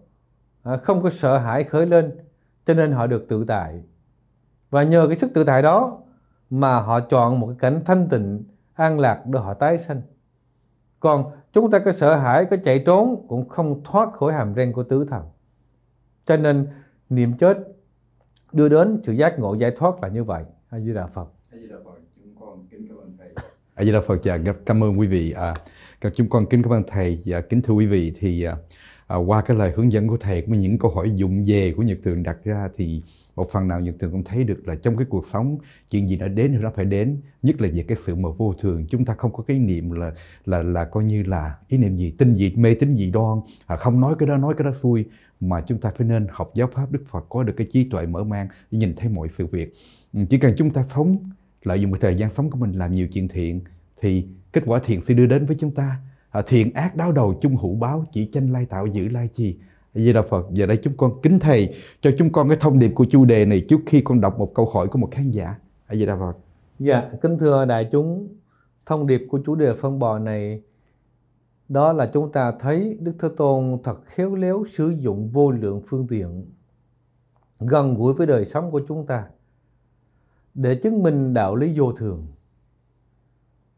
à, không có sợ hãi khởi lên cho nên họ được tự tại và nhờ cái sức tự tại đó mà họ chọn một cái cảnh thanh tịnh an lạc để họ tái sanh còn chúng ta có sợ hãi có chạy trốn cũng không thoát khỏi hàm ren của tứ thần cho nên niệm chết đưa đến sự giác ngộ giải thoát là như vậy a di đà phật a di đà phật dạ, à, chúng con kính cảm ơn thầy a di đà phật dạ cảm ơn quý vị à, chúng con kính cảm ơn thầy và kính thưa quý vị thì à, à, qua cái lời hướng dẫn của thầy cũng những câu hỏi dụng về của nhật tường đặt ra thì một phần nào nhật tường cũng thấy được là trong cái cuộc sống chuyện gì đã đến thì nó phải đến nhất là về cái sự mà vô thường chúng ta không có cái niệm là là là coi như là ý niệm gì tin gì mê tín gì đoan à, không nói cái đó nói cái đó xui mà chúng ta phải nên học giáo pháp Đức Phật có được cái trí tuệ mở mang để nhìn thấy mọi sự việc. Ừ, chỉ cần chúng ta sống, lợi dụng cái thời gian sống của mình làm nhiều chuyện thiện thì kết quả thiện sẽ đưa đến với chúng ta. À, thiện ác đau đầu chung hữu báo chỉ tranh lai tạo giữ lai trì. Di Đà Phật, giờ đây chúng con kính thầy cho chúng con cái thông điệp của chủ đề này trước khi con đọc một câu hỏi của một khán giả. A Di Phật. Dạ, kính thưa đại chúng, thông điệp của chủ đề phân bò này đó là chúng ta thấy Đức Thế Tôn thật khéo léo sử dụng vô lượng phương tiện gần gũi với đời sống của chúng ta để chứng minh đạo lý vô thường.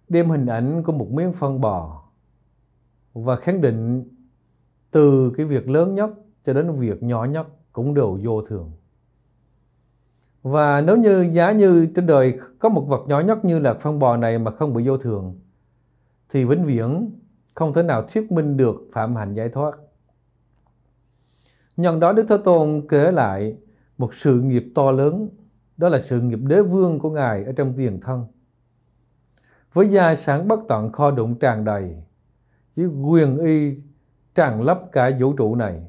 Đem hình ảnh của một miếng phân bò và khẳng định từ cái việc lớn nhất cho đến việc nhỏ nhất cũng đều vô thường. Và nếu như giá như trên đời có một vật nhỏ nhất như là phân bò này mà không bị vô thường thì vĩnh viễn không thể nào thuyết minh được phạm hạnh giải thoát. Nhân đó Đức Thế Tôn kể lại một sự nghiệp to lớn, đó là sự nghiệp đế vương của Ngài ở trong tiền thân. Với gia sản bất tận kho đụng tràn đầy, với quyền y tràn lấp cả vũ trụ này.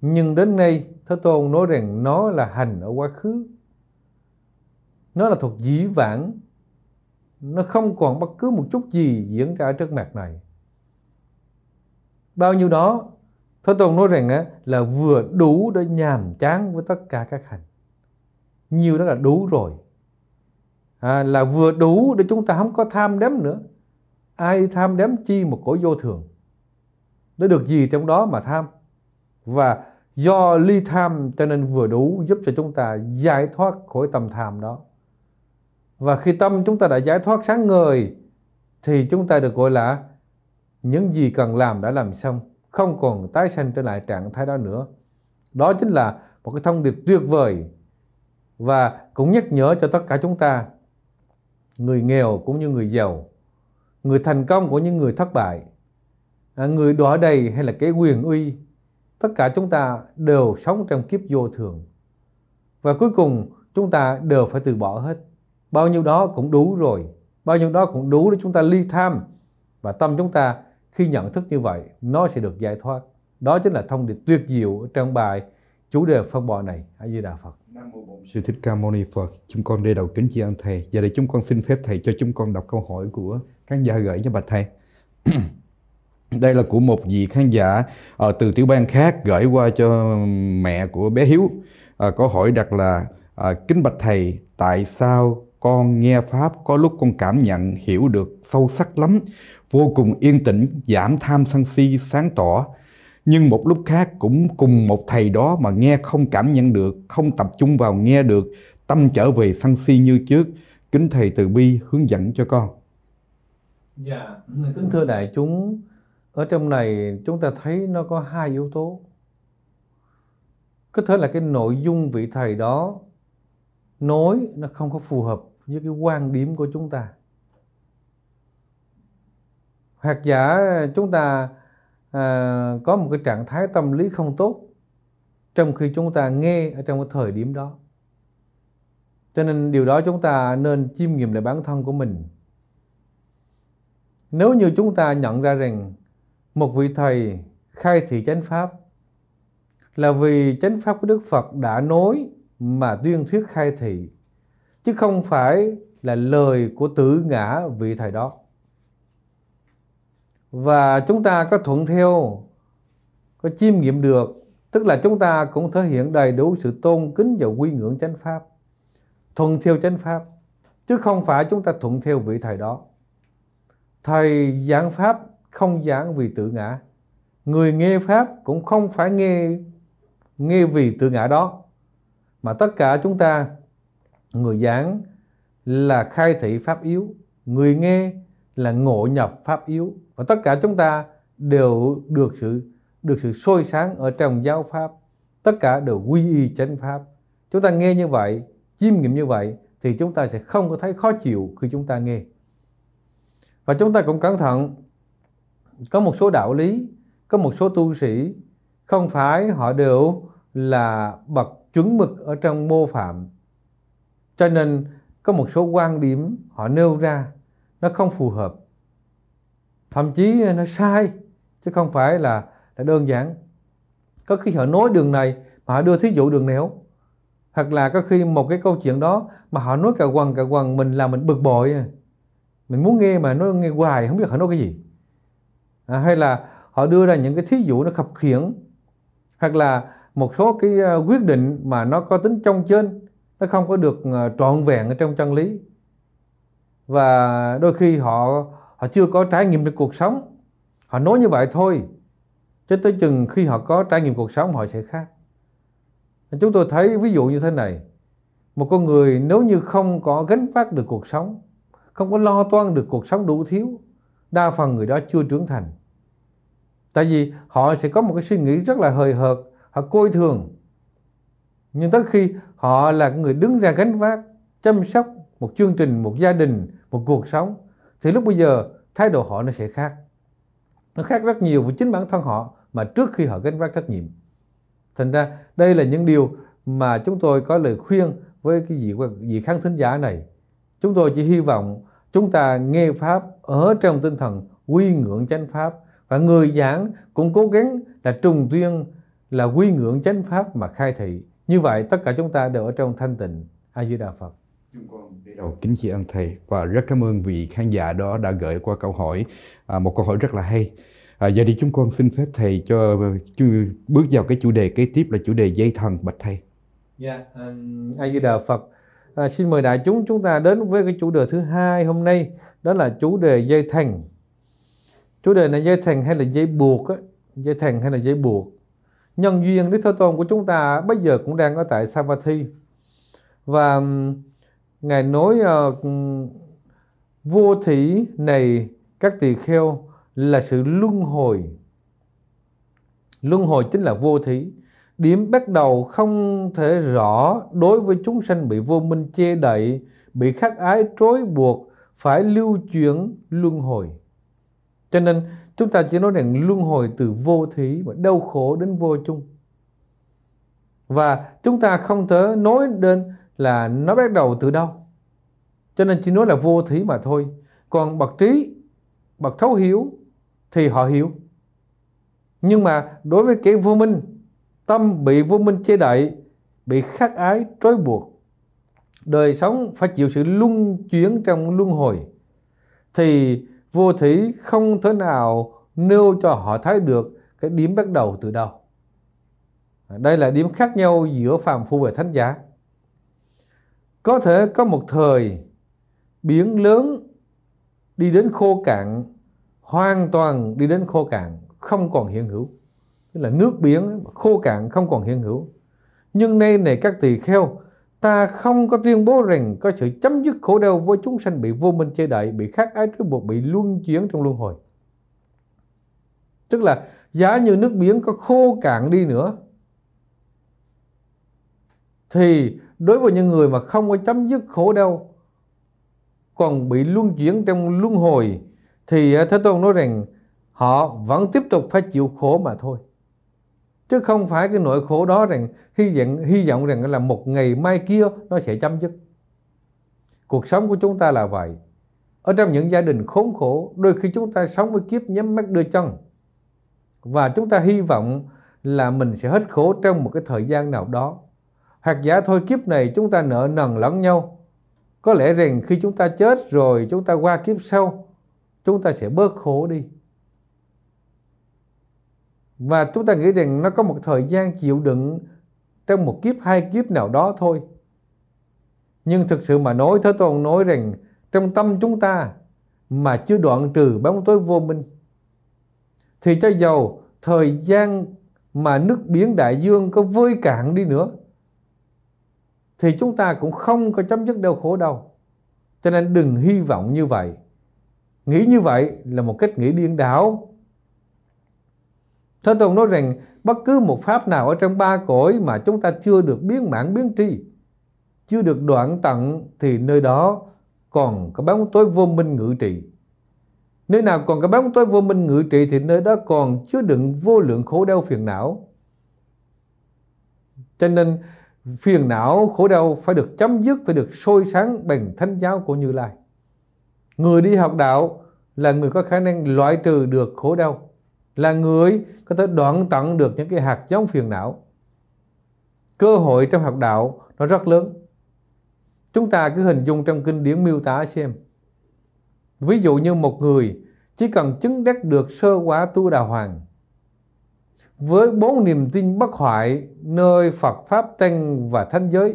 Nhưng đến nay, Thế Tôn nói rằng nó là hành ở quá khứ. Nó là thuộc dĩ vãng nó không còn bất cứ một chút gì diễn ra trước mặt này bao nhiêu đó Thế Tôn nói rằng là vừa đủ để nhàm chán với tất cả các hành nhiều đó là đủ rồi à, là vừa đủ để chúng ta không có tham đếm nữa ai tham đếm chi một cõi vô thường nó được gì trong đó mà tham và do ly tham cho nên vừa đủ giúp cho chúng ta giải thoát khỏi tầm tham đó và khi tâm chúng ta đã giải thoát sáng ngời thì chúng ta được gọi là những gì cần làm đã làm xong không còn tái sanh trở lại trạng thái đó nữa đó chính là một cái thông điệp tuyệt vời và cũng nhắc nhở cho tất cả chúng ta người nghèo cũng như người giàu người thành công của những người thất bại à, người đọa đầy hay là cái quyền uy tất cả chúng ta đều sống trong kiếp vô thường và cuối cùng chúng ta đều phải từ bỏ hết bao nhiêu đó cũng đủ rồi bao nhiêu đó cũng đủ để chúng ta ly tham và tâm chúng ta khi nhận thức như vậy nó sẽ được giải thoát đó chính là thông điệp tuyệt diệu trong bài chủ đề phân bò này a di đà phật nam mô bổn sư thích ca mâu ni phật chúng con đây đầu kính tri ân thầy giờ đây chúng con xin phép thầy cho chúng con đọc câu hỏi của khán giả gửi cho bạch thầy đây là của một vị khán giả ở ờ, từ tiểu bang khác gửi qua cho mẹ của bé hiếu à, ờ, có hỏi đặt là à, kính bạch thầy tại sao con nghe Pháp có lúc con cảm nhận hiểu được sâu sắc lắm, vô cùng yên tĩnh, giảm tham sân si sáng tỏ. Nhưng một lúc khác cũng cùng một thầy đó mà nghe không cảm nhận được, không tập trung vào nghe được, tâm trở về sân si như trước. Kính Thầy Từ Bi hướng dẫn cho con. Dạ, kính thưa đại chúng, ở trong này chúng ta thấy nó có hai yếu tố. Có thể là cái nội dung vị thầy đó nối nó không có phù hợp với cái quan điểm của chúng ta hoặc giả chúng ta à, có một cái trạng thái tâm lý không tốt trong khi chúng ta nghe ở trong cái thời điểm đó cho nên điều đó chúng ta nên chiêm nghiệm lại bản thân của mình nếu như chúng ta nhận ra rằng một vị thầy khai thị chánh pháp là vì chánh pháp của đức phật đã nối mà tuyên thuyết khai thị chứ không phải là lời của tử ngã vị thầy đó và chúng ta có thuận theo có chiêm nghiệm được tức là chúng ta cũng thể hiện đầy đủ sự tôn kính và quy ngưỡng chánh pháp thuận theo chánh pháp chứ không phải chúng ta thuận theo vị thầy đó thầy giảng pháp không giảng vì tự ngã người nghe pháp cũng không phải nghe nghe vì tự ngã đó mà tất cả chúng ta người giảng là khai thị pháp yếu người nghe là ngộ nhập pháp yếu và tất cả chúng ta đều được sự được sự sôi sáng ở trong giáo pháp tất cả đều quy y chánh pháp chúng ta nghe như vậy chiêm nghiệm như vậy thì chúng ta sẽ không có thấy khó chịu khi chúng ta nghe và chúng ta cũng cẩn thận có một số đạo lý có một số tu sĩ không phải họ đều là bậc chuẩn mực ở trong mô phạm. Cho nên có một số quan điểm họ nêu ra nó không phù hợp. Thậm chí nó sai chứ không phải là, là đơn giản. Có khi họ nói đường này mà họ đưa thí dụ đường nẻo. Hoặc là có khi một cái câu chuyện đó mà họ nói cả quần cả quần mình là mình bực bội. À. Mình muốn nghe mà nói nghe hoài không biết họ nói cái gì. À, hay là họ đưa ra những cái thí dụ nó khập khiển hoặc là một số cái ờ, quyết định mà nó có tính trong trên nó không có được ờ, trọn vẹn ở trong chân lý và đôi khi họ họ chưa có trải nghiệm được cuộc sống họ nói như vậy thôi chứ tới chừng khi họ có trải nghiệm cuộc sống họ sẽ khác chúng tôi thấy ví dụ như thế này một con người nếu như không có gánh vác được cuộc sống không có lo toan được cuộc sống đủ thiếu đa phần người đó chưa trưởng thành tại vì họ sẽ có một cái suy nghĩ rất là hời hợt họ coi thường nhưng tới khi họ là người đứng ra gánh vác chăm sóc một chương trình một gia đình một cuộc sống thì lúc bây giờ thái độ họ nó sẽ khác nó khác rất nhiều với chính bản thân họ mà trước khi họ gánh vác trách nhiệm thành ra đây là những điều mà chúng tôi có lời khuyên với cái gì vị khán thính giả này chúng tôi chỉ hy vọng chúng ta nghe pháp ở trong tinh thần quy ngưỡng chánh pháp và người giảng cũng cố gắng là trùng tuyên là quy ngưỡng chánh pháp mà khai thị như vậy tất cả chúng ta đều ở trong thanh tịnh a di đà phật chúng con đi đầu kính tri ân thầy và rất cảm ơn vị khán giả đó đã gửi qua câu hỏi à, một câu hỏi rất là hay à, giờ đi chúng con xin phép thầy cho chứ, bước vào cái chủ đề kế tiếp là chủ đề dây thần bạch thầy dạ à, a di đà phật à, xin mời đại chúng chúng ta đến với cái chủ đề thứ hai hôm nay đó là chủ đề dây thần chủ đề này dây thần hay là dây buộc á dây thần hay là dây buộc nhân duyên Đức Thế Tôn của chúng ta bây giờ cũng đang ở tại Savatthi và ngài nói ờ, vô thủy này các tỳ kheo là sự luân hồi luân hồi chính là vô thủy điểm bắt đầu không thể rõ đối với chúng sanh bị vô minh che đậy bị khắc ái trói buộc phải lưu chuyển luân hồi cho nên Chúng ta chỉ nói rằng luân hồi từ vô thí và đau khổ đến vô chung. Và chúng ta không thể nói đến là nó bắt đầu từ đâu. Cho nên chỉ nói là vô thí mà thôi. Còn bậc trí, bậc thấu hiểu thì họ hiểu. Nhưng mà đối với kẻ vô minh, tâm bị vô minh che đậy, bị khắc ái trói buộc, đời sống phải chịu sự luân chuyển trong luân hồi thì vô thấy không thể nào nêu cho họ thấy được cái điểm bắt đầu từ đâu đây là điểm khác nhau giữa phàm phu và thánh giả có thể có một thời biển lớn đi đến khô cạn hoàn toàn đi đến khô cạn không còn hiện hữu tức là nước biển khô cạn không còn hiện hữu nhưng nay này các tỳ kheo Ta không có tuyên bố rằng có sự chấm dứt khổ đau với chúng sanh bị vô minh chê đậy, bị khát ái trước buộc, bị luân chuyển trong luân hồi. Tức là giá như nước biển có khô cạn đi nữa thì đối với những người mà không có chấm dứt khổ đau còn bị luân chuyển trong luân hồi thì Thế Tôn nói rằng họ vẫn tiếp tục phải chịu khổ mà thôi chứ không phải cái nỗi khổ đó rằng hy vọng hy vọng rằng là một ngày mai kia nó sẽ chấm dứt cuộc sống của chúng ta là vậy ở trong những gia đình khốn khổ đôi khi chúng ta sống với kiếp nhắm mắt đưa chân và chúng ta hy vọng là mình sẽ hết khổ trong một cái thời gian nào đó hoặc giả thôi kiếp này chúng ta nợ nần lẫn nhau có lẽ rằng khi chúng ta chết rồi chúng ta qua kiếp sau chúng ta sẽ bớt khổ đi và chúng ta nghĩ rằng nó có một thời gian chịu đựng trong một kiếp hai kiếp nào đó thôi nhưng thực sự mà nói Thế Tôn nói rằng trong tâm chúng ta mà chưa đoạn trừ bóng tối vô minh thì cho dầu thời gian mà nước biển đại dương có vơi cạn đi nữa thì chúng ta cũng không có chấm dứt đau khổ đâu cho nên đừng hy vọng như vậy nghĩ như vậy là một cách nghĩ điên đảo Thế Tôn nói rằng bất cứ một pháp nào ở trong ba cõi mà chúng ta chưa được biến mãn biến tri, chưa được đoạn tận thì nơi đó còn có bóng tối vô minh ngự trị. Nơi nào còn có bóng tối vô minh ngự trị thì nơi đó còn chứa đựng vô lượng khổ đau phiền não. Cho nên phiền não khổ đau phải được chấm dứt, phải được sôi sáng bằng thanh giáo của Như Lai. Người đi học đạo là người có khả năng loại trừ được khổ đau là người có thể đoạn tận được những cái hạt giống phiền não. Cơ hội trong học đạo nó rất lớn. Chúng ta cứ hình dung trong kinh điển miêu tả xem. Ví dụ như một người chỉ cần chứng đắc được sơ quả tu đà hoàng với bốn niềm tin bất hoại nơi Phật Pháp Tăng và Thánh Giới.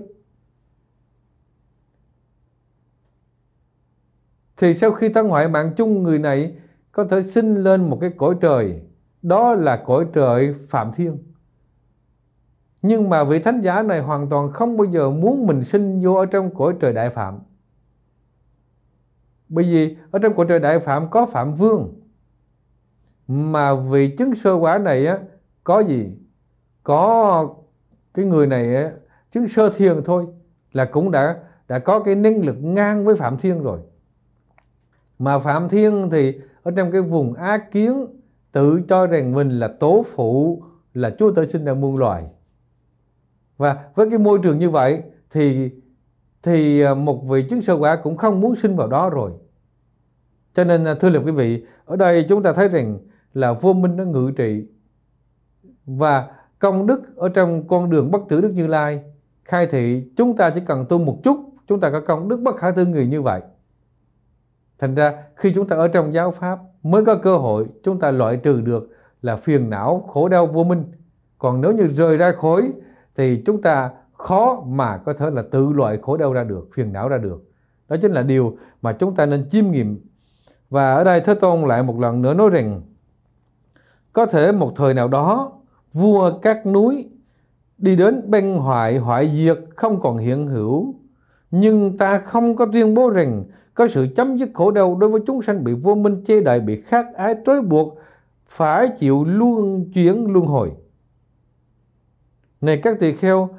Thì sau khi thân hoại mạng chung người này có thể sinh lên một cái cõi trời đó là cõi trời Phạm Thiên. Nhưng mà vị thánh giả này hoàn toàn không bao giờ muốn mình sinh vô ở trong cõi trời Đại Phạm. Bởi vì ở trong cõi trời Đại Phạm có Phạm Vương. Mà vị chứng sơ quả này á, có gì? Có cái người này á, chứng sơ thiền thôi là cũng đã đã có cái năng lực ngang với Phạm Thiên rồi. Mà Phạm Thiên thì ở trong cái vùng á kiến tự cho rằng mình là tố phụ là chúa tể sinh ra muôn loài và với cái môi trường như vậy thì thì à, một vị chứng sơ quả cũng không muốn sinh vào đó rồi cho nên à, thưa lập quý vị ở đây chúng ta thấy rằng là vô minh nó ngự trị và công đức ở trong con đường bất tử đức như lai khai thị chúng ta chỉ cần tu một chút chúng ta có công đức bất khả tư người như vậy thành ra khi chúng ta ở trong giáo pháp mới có cơ hội chúng ta loại trừ được là phiền não, khổ đau vô minh. Còn nếu như rời ra khối thì chúng ta khó mà có thể là tự loại khổ đau ra được, phiền não ra được. Đó chính là điều mà chúng ta nên chiêm nghiệm. Và ở đây Thế Tôn lại một lần nữa nói rằng có thể một thời nào đó vua các núi đi đến bên hoại hoại diệt không còn hiện hữu nhưng ta không có tuyên bố rằng có sự chấm dứt khổ đau đối với chúng sanh bị vô minh chê đại bị khát ái trói buộc phải chịu luân chuyển luân hồi này các tỳ kheo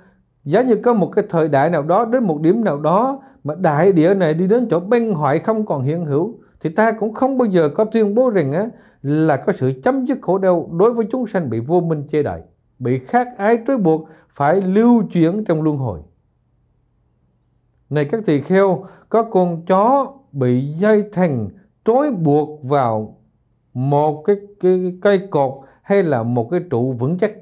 giá như có một cái thời đại nào đó đến một điểm nào đó mà đại địa này đi đến chỗ bên hoại không còn hiện hữu thì ta cũng không bao giờ có tuyên bố rằng á, là có sự chấm dứt khổ đau đối với chúng sanh bị vô minh chê đại bị khát ái trói buộc phải lưu chuyển trong luân hồi này các tỳ kheo, có con chó bị dây thừng trói buộc vào một cái, cái cây cột hay là một cái trụ vững chắc.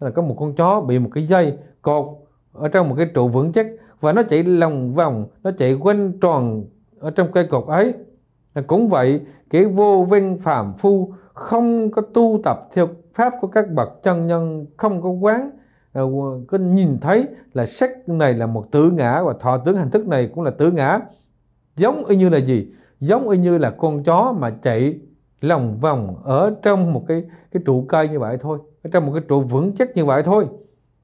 Là có một con chó bị một cái dây cột ở trong một cái trụ vững chắc và nó chạy lòng vòng, nó chạy quanh tròn ở trong cây cột ấy. Là cũng vậy, kẻ vô vinh phạm phu không có tu tập theo pháp của các bậc chân nhân, không có quán Ờ, có nhìn thấy là sắc này là một tự ngã và thọ tướng hành thức này cũng là tự ngã giống y như là gì giống y như là con chó mà chạy lòng vòng ở trong một cái cái trụ cây như vậy thôi ở trong một cái trụ vững chắc như vậy thôi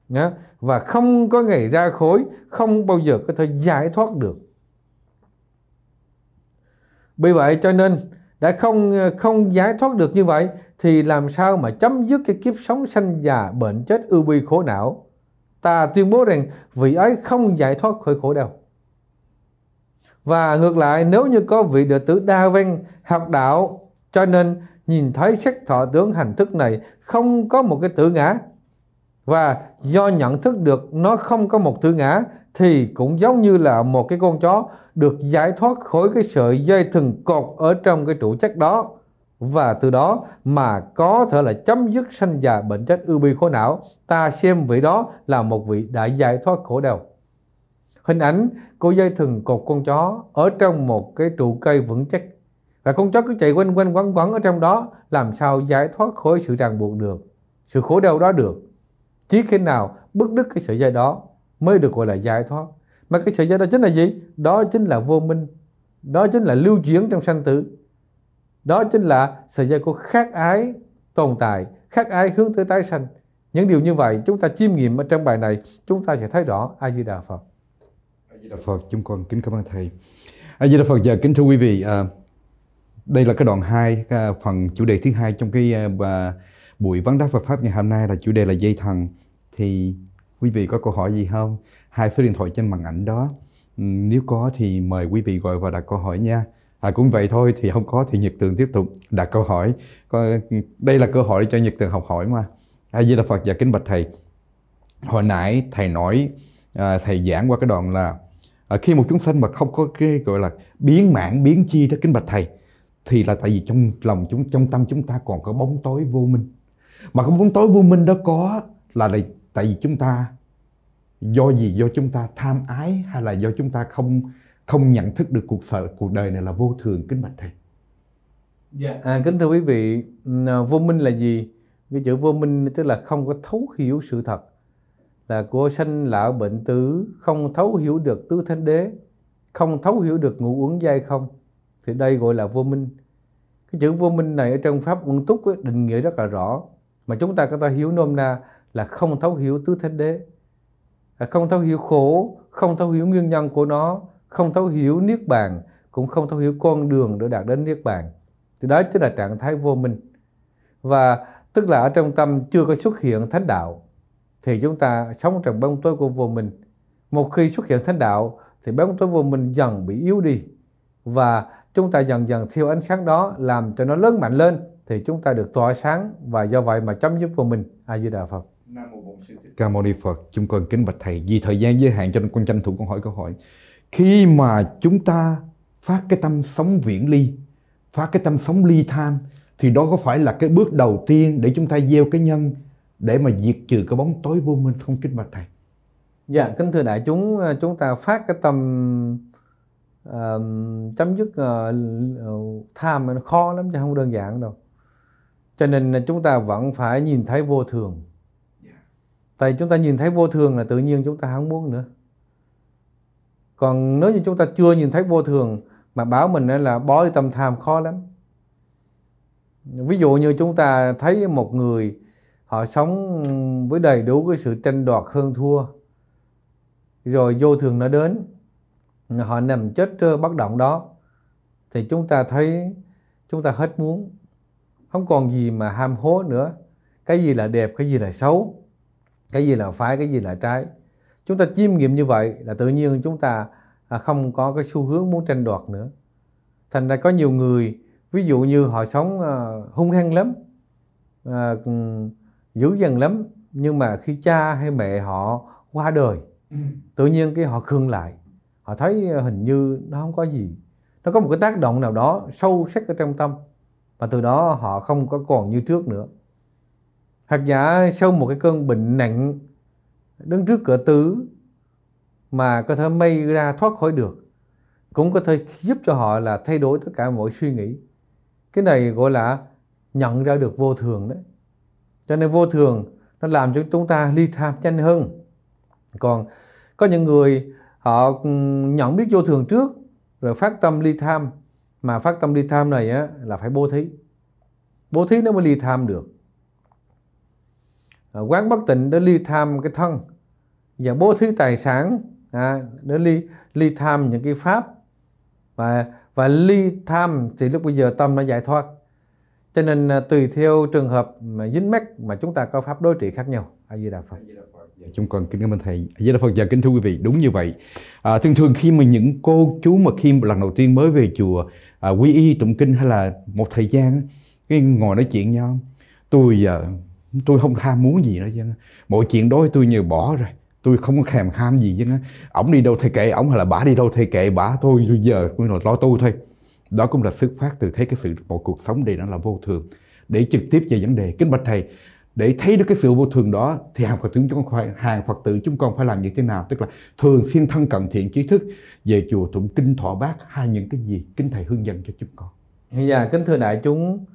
Nhá. và không có ngày ra khối không bao giờ có thể giải thoát được vì vậy cho nên đã không không giải thoát được như vậy thì làm sao mà chấm dứt cái kiếp sống sanh già bệnh chết ưu bi khổ não ta tuyên bố rằng vị ấy không giải thoát khỏi khổ đau và ngược lại nếu như có vị đệ tử đa văn học đạo cho nên nhìn thấy sắc thọ tướng hành thức này không có một cái tự ngã và do nhận thức được nó không có một tự ngã thì cũng giống như là một cái con chó được giải thoát khỏi cái sợi dây thừng cột ở trong cái trụ chắc đó và từ đó mà có thể là chấm dứt sanh già bệnh chết ưu bi khổ não ta xem vị đó là một vị đã giải thoát khổ đau hình ảnh cô dây thừng cột con chó ở trong một cái trụ cây vững chắc và con chó cứ chạy quanh quanh quẩn quẩn ở trong đó làm sao giải thoát khỏi sự ràng buộc được sự khổ đau đó được chỉ khi nào bứt đứt cái sợi dây đó mới được gọi là giải thoát mà cái sợi dây đó chính là gì đó chính là vô minh đó chính là lưu chuyển trong sanh tử đó chính là sợi dây của khát ái tồn tại, khát ái hướng tới tái sanh. Những điều như vậy chúng ta chiêm nghiệm ở trong bài này, chúng ta sẽ thấy rõ A Di Đà Phật. A Di Đà Phật, chúng con kính cảm ơn thầy. A Di Đà Phật giờ dạ, kính thưa quý vị, à, đây là cái đoạn 2 à, phần chủ đề thứ hai trong cái à, buổi vấn đáp Phật pháp ngày hôm nay là chủ đề là dây thần. Thì quý vị có câu hỏi gì không? Hai số điện thoại trên màn ảnh đó. Ừ, nếu có thì mời quý vị gọi vào đặt câu hỏi nha à, cũng vậy thôi thì không có thì nhật tường tiếp tục đặt câu hỏi đây là cơ hội cho nhật tường học hỏi mà a di đà phật và kính bạch thầy hồi nãy thầy nói à, thầy giảng qua cái đoạn là à, khi một chúng sanh mà không có cái gọi là biến mãn biến chi đó kính bạch thầy thì là tại vì trong lòng chúng trong tâm chúng ta còn có bóng tối vô minh mà cái bóng tối vô minh đó có là, là tại vì chúng ta do gì do chúng ta tham ái hay là do chúng ta không không nhận thức được cuộc sợ cuộc đời này là vô thường kính bạch thầy yeah. Dạ. à, kính thưa quý vị à, vô minh là gì cái chữ vô minh tức là không có thấu hiểu sự thật là cô sanh lão bệnh tử không thấu hiểu được tứ thánh đế không thấu hiểu được ngũ uống giai không thì đây gọi là vô minh cái chữ vô minh này ở trong pháp quân túc ấy, định nghĩa rất là rõ mà chúng ta có thể hiểu nôm na là không thấu hiểu tứ thánh đế à, không thấu hiểu khổ không thấu hiểu nguyên nhân của nó không thấu hiểu niết bàn cũng không thấu hiểu con đường để đạt đến niết bàn thì đó chính là trạng thái vô minh và tức là ở trong tâm chưa có xuất hiện thánh đạo thì chúng ta sống trong bóng tối của vô minh một khi xuất hiện thánh đạo thì bóng tối vô minh dần bị yếu đi và chúng ta dần dần thiêu ánh sáng đó làm cho nó lớn mạnh lên thì chúng ta được tỏa sáng và do vậy mà chấm dứt vô minh a di đà phật Nam mô Bổn Sư Thích Ca Mâu Ni Phật, chúng con kính bạch thầy vì thời gian giới hạn cho nên con tranh thủ con hỏi câu hỏi khi mà chúng ta phát cái tâm sống viễn ly phát cái tâm sống ly tham thì đó có phải là cái bước đầu tiên để chúng ta gieo cái nhân để mà diệt trừ cái bóng tối vô minh không kính bạch thầy dạ kính thưa đại chúng ờ, chúng ta phát cái tâm uh, chấm dứt uh, tham nó khó lắm chứ không đơn giản đâu cho nên chúng ta vẫn phải nhìn thấy vô thường dạ. tại chúng ta nhìn thấy vô thường là tự nhiên chúng ta không muốn nữa còn nếu như chúng ta chưa nhìn thấy vô thường mà báo mình là bó đi tâm tham khó lắm ví dụ như chúng ta thấy một người họ sống với đầy đủ cái sự tranh đoạt hơn thua rồi vô thường nó đến họ nằm chết bất động đó thì chúng ta thấy chúng ta hết muốn không còn gì mà ham hố nữa cái gì là đẹp cái gì là xấu cái gì là phải cái gì là trái chúng ta chiêm nghiệm như vậy là tự nhiên chúng ta à, không có cái xu hướng muốn tranh đoạt nữa thành ra có nhiều người ví dụ như họ sống à, hung hăng lắm à, ừ, dữ dằn lắm nhưng mà khi cha hay mẹ họ qua đời ừ. tự nhiên cái họ khương lại họ thấy hình như nó không có gì nó có một cái tác động nào đó sâu sắc ở trong tâm và từ đó họ không có còn như trước nữa hoặc giả sau một cái cơn bệnh nặng đứng trước cửa tứ mà có thể may ra thoát khỏi được cũng có thể giúp cho họ là thay đổi tất cả mọi suy nghĩ cái này gọi là nhận ra được vô thường đấy cho nên vô thường nó làm cho chúng ta ly tham nhanh hơn còn có những người họ ừ, nhận biết vô thường trước rồi phát tâm ly tham mà phát tâm ly tham này á, là phải bố thí bố thí nó mới ly tham được ờ, quán bất tịnh để ly tham cái thân và bố thí tài sản à, để ly ly tham những cái pháp và và ly tham thì lúc bây giờ tâm nó giải thoát cho nên à, tùy theo trường hợp mà dính mắc mà chúng ta có pháp đối trị khác nhau a di đà phật dạ, chúng con kính cảm ơn thầy a di đà phật và dạ, kính thưa quý vị đúng như vậy à, thường thường khi mà những cô chú mà khi lần đầu tiên mới về chùa à, quy y tụng kinh hay là một thời gian cái ngồi nói chuyện nhau tôi giờ à, tôi không tham muốn gì nữa chứ mọi chuyện đối tôi như bỏ rồi tôi không có thèm ham gì chứ ổng đi đâu thì kệ ổng hay là bả đi đâu thì kệ bả thôi tôi giờ tôi là lo tôi thôi đó cũng là xuất phát từ thấy cái sự một cuộc sống đây nó là vô thường để trực tiếp về vấn đề kính bạch thầy để thấy được cái sự vô thường đó thì hàng Phật tử chúng con phải hàng Phật tử chúng con phải làm như thế nào tức là thường xuyên thân cận thiện trí thức về chùa tụng kinh thọ bát hay những cái gì kính thầy hướng dẫn cho chúng con. bây dạ, giờ dạ, kính thưa đại chúng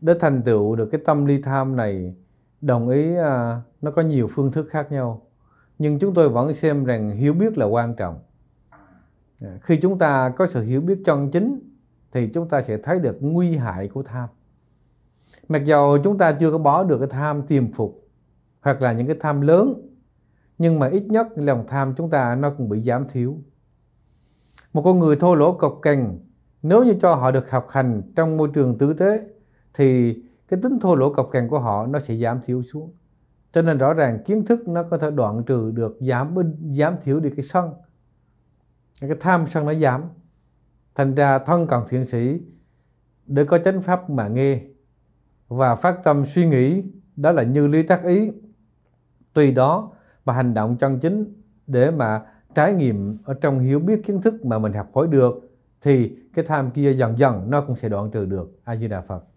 để thành tựu được cái tâm ly tham này đồng ý à, nó có nhiều phương thức khác nhau nhưng chúng tôi vẫn xem rằng hiểu biết là quan trọng à, khi chúng ta có sự hiểu biết chân chính thì chúng ta sẽ thấy được nguy hại của tham mặc dầu chúng ta chưa có bỏ được cái tham tiềm phục hoặc là những cái tham lớn nhưng mà ít nhất lòng tham chúng ta nó cũng bị giảm thiểu một con người thô lỗ cộc cằn nếu như cho họ được học hành trong môi trường tử tế thì cái tính thô lỗ cộc cằn của họ nó sẽ giảm thiểu xuống cho nên rõ ràng kiến thức nó có thể đoạn trừ được giảm giảm thiểu đi cái sân cái tham sân nó giảm thành ra thân cần thiện sĩ để có chánh pháp mà nghe và phát tâm suy nghĩ đó là như lý tác ý tùy đó mà hành động chân chính để mà trải nghiệm ở trong hiểu biết kiến thức mà mình học hỏi được thì cái tham kia dần dần nó cũng sẽ đoạn trừ được a di đà phật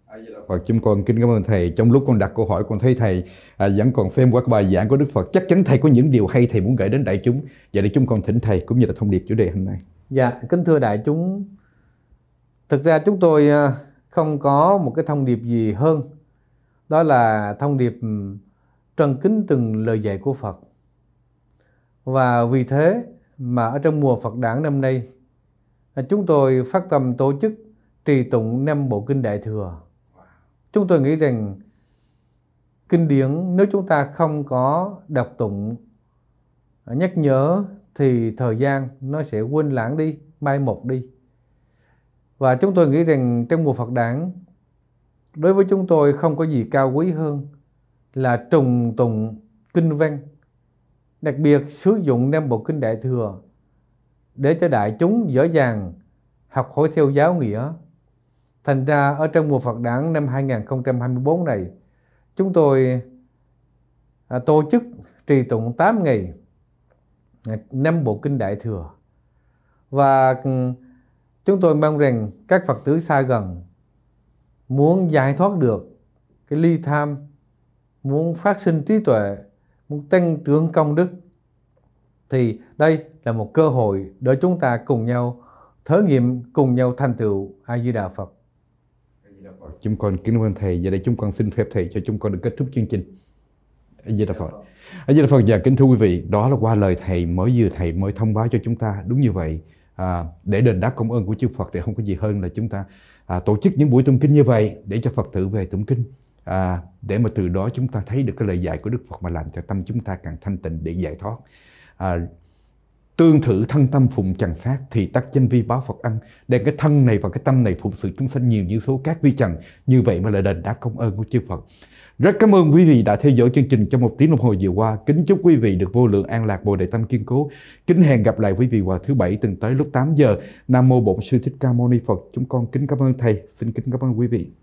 Phật chúng con kính cảm ơn thầy trong lúc con đặt câu hỏi con thấy thầy à, vẫn còn phêm qua bài giảng của Đức Phật chắc chắn thầy có những điều hay thầy muốn gửi đến đại chúng và để chúng con thỉnh thầy cũng như là thông điệp chủ đề hôm nay. Dạ kính thưa đại chúng thực ra chúng tôi à, không có một cái thông điệp gì hơn đó là thông điệp trân kính từng lời dạy của Phật và vì thế mà ở trong mùa Phật đảng năm nay à, chúng tôi phát tâm tổ chức trì tụng năm bộ kinh đại thừa chúng tôi nghĩ rằng kinh điển nếu chúng ta không có đọc tụng ờ, nhắc nhớ thì thời gian nó sẽ quên lãng đi mai một đi và chúng tôi nghĩ rằng trong mùa Phật đản đối với chúng tôi không có gì cao quý hơn là trùng tụng kinh văn đặc biệt sử dụng năm bộ kinh đại thừa để cho đại chúng dễ dàng học hỏi theo giáo nghĩa Thành ra ở trong mùa Phật đản năm 2024 này, chúng tôi à, tổ chức trì tụng 8 ngày à, năm bộ kinh đại thừa và ừ, chúng tôi mong rằng các Phật tử xa gần muốn giải thoát được cái ly tham, muốn phát sinh trí tuệ, muốn tăng trưởng công đức thì đây là một cơ hội để chúng ta cùng nhau thử nghiệm, cùng nhau thành tựu A Di Đà Phật chúng con kính quan thầy và đây chúng con xin phép thầy cho chúng con được kết thúc chương trình Di Đà Phật Di Đà Phật và dạ, kính thưa quý vị đó là qua lời thầy mới vừa thầy mới thông báo cho chúng ta đúng như vậy à, để đền đáp công ơn của chư Phật thì không có gì hơn là chúng ta à, tổ chức những buổi tụng kinh như vậy để cho Phật tử về tụng kinh à, để mà từ đó chúng ta thấy được cái lời dạy của Đức Phật mà làm cho tâm chúng ta càng thanh tịnh để giải thoát à, tương thử thân tâm phụng chẳng sát thì tắc chân vi báo Phật ăn đem cái thân này và cái tâm này phụng sự chúng sanh nhiều như số các vi chẳng như vậy mới là đền đáp công ơn của chư Phật rất cảm ơn quý vị đã theo dõi chương trình trong một tiếng đồng hồ vừa qua kính chúc quý vị được vô lượng an lạc bồ đề tâm kiên cố kính hẹn gặp lại quý vị vào thứ bảy tuần tới lúc 8 giờ nam mô bổn sư thích ca mâu ni Phật chúng con kính cảm ơn thầy xin kính cảm ơn quý vị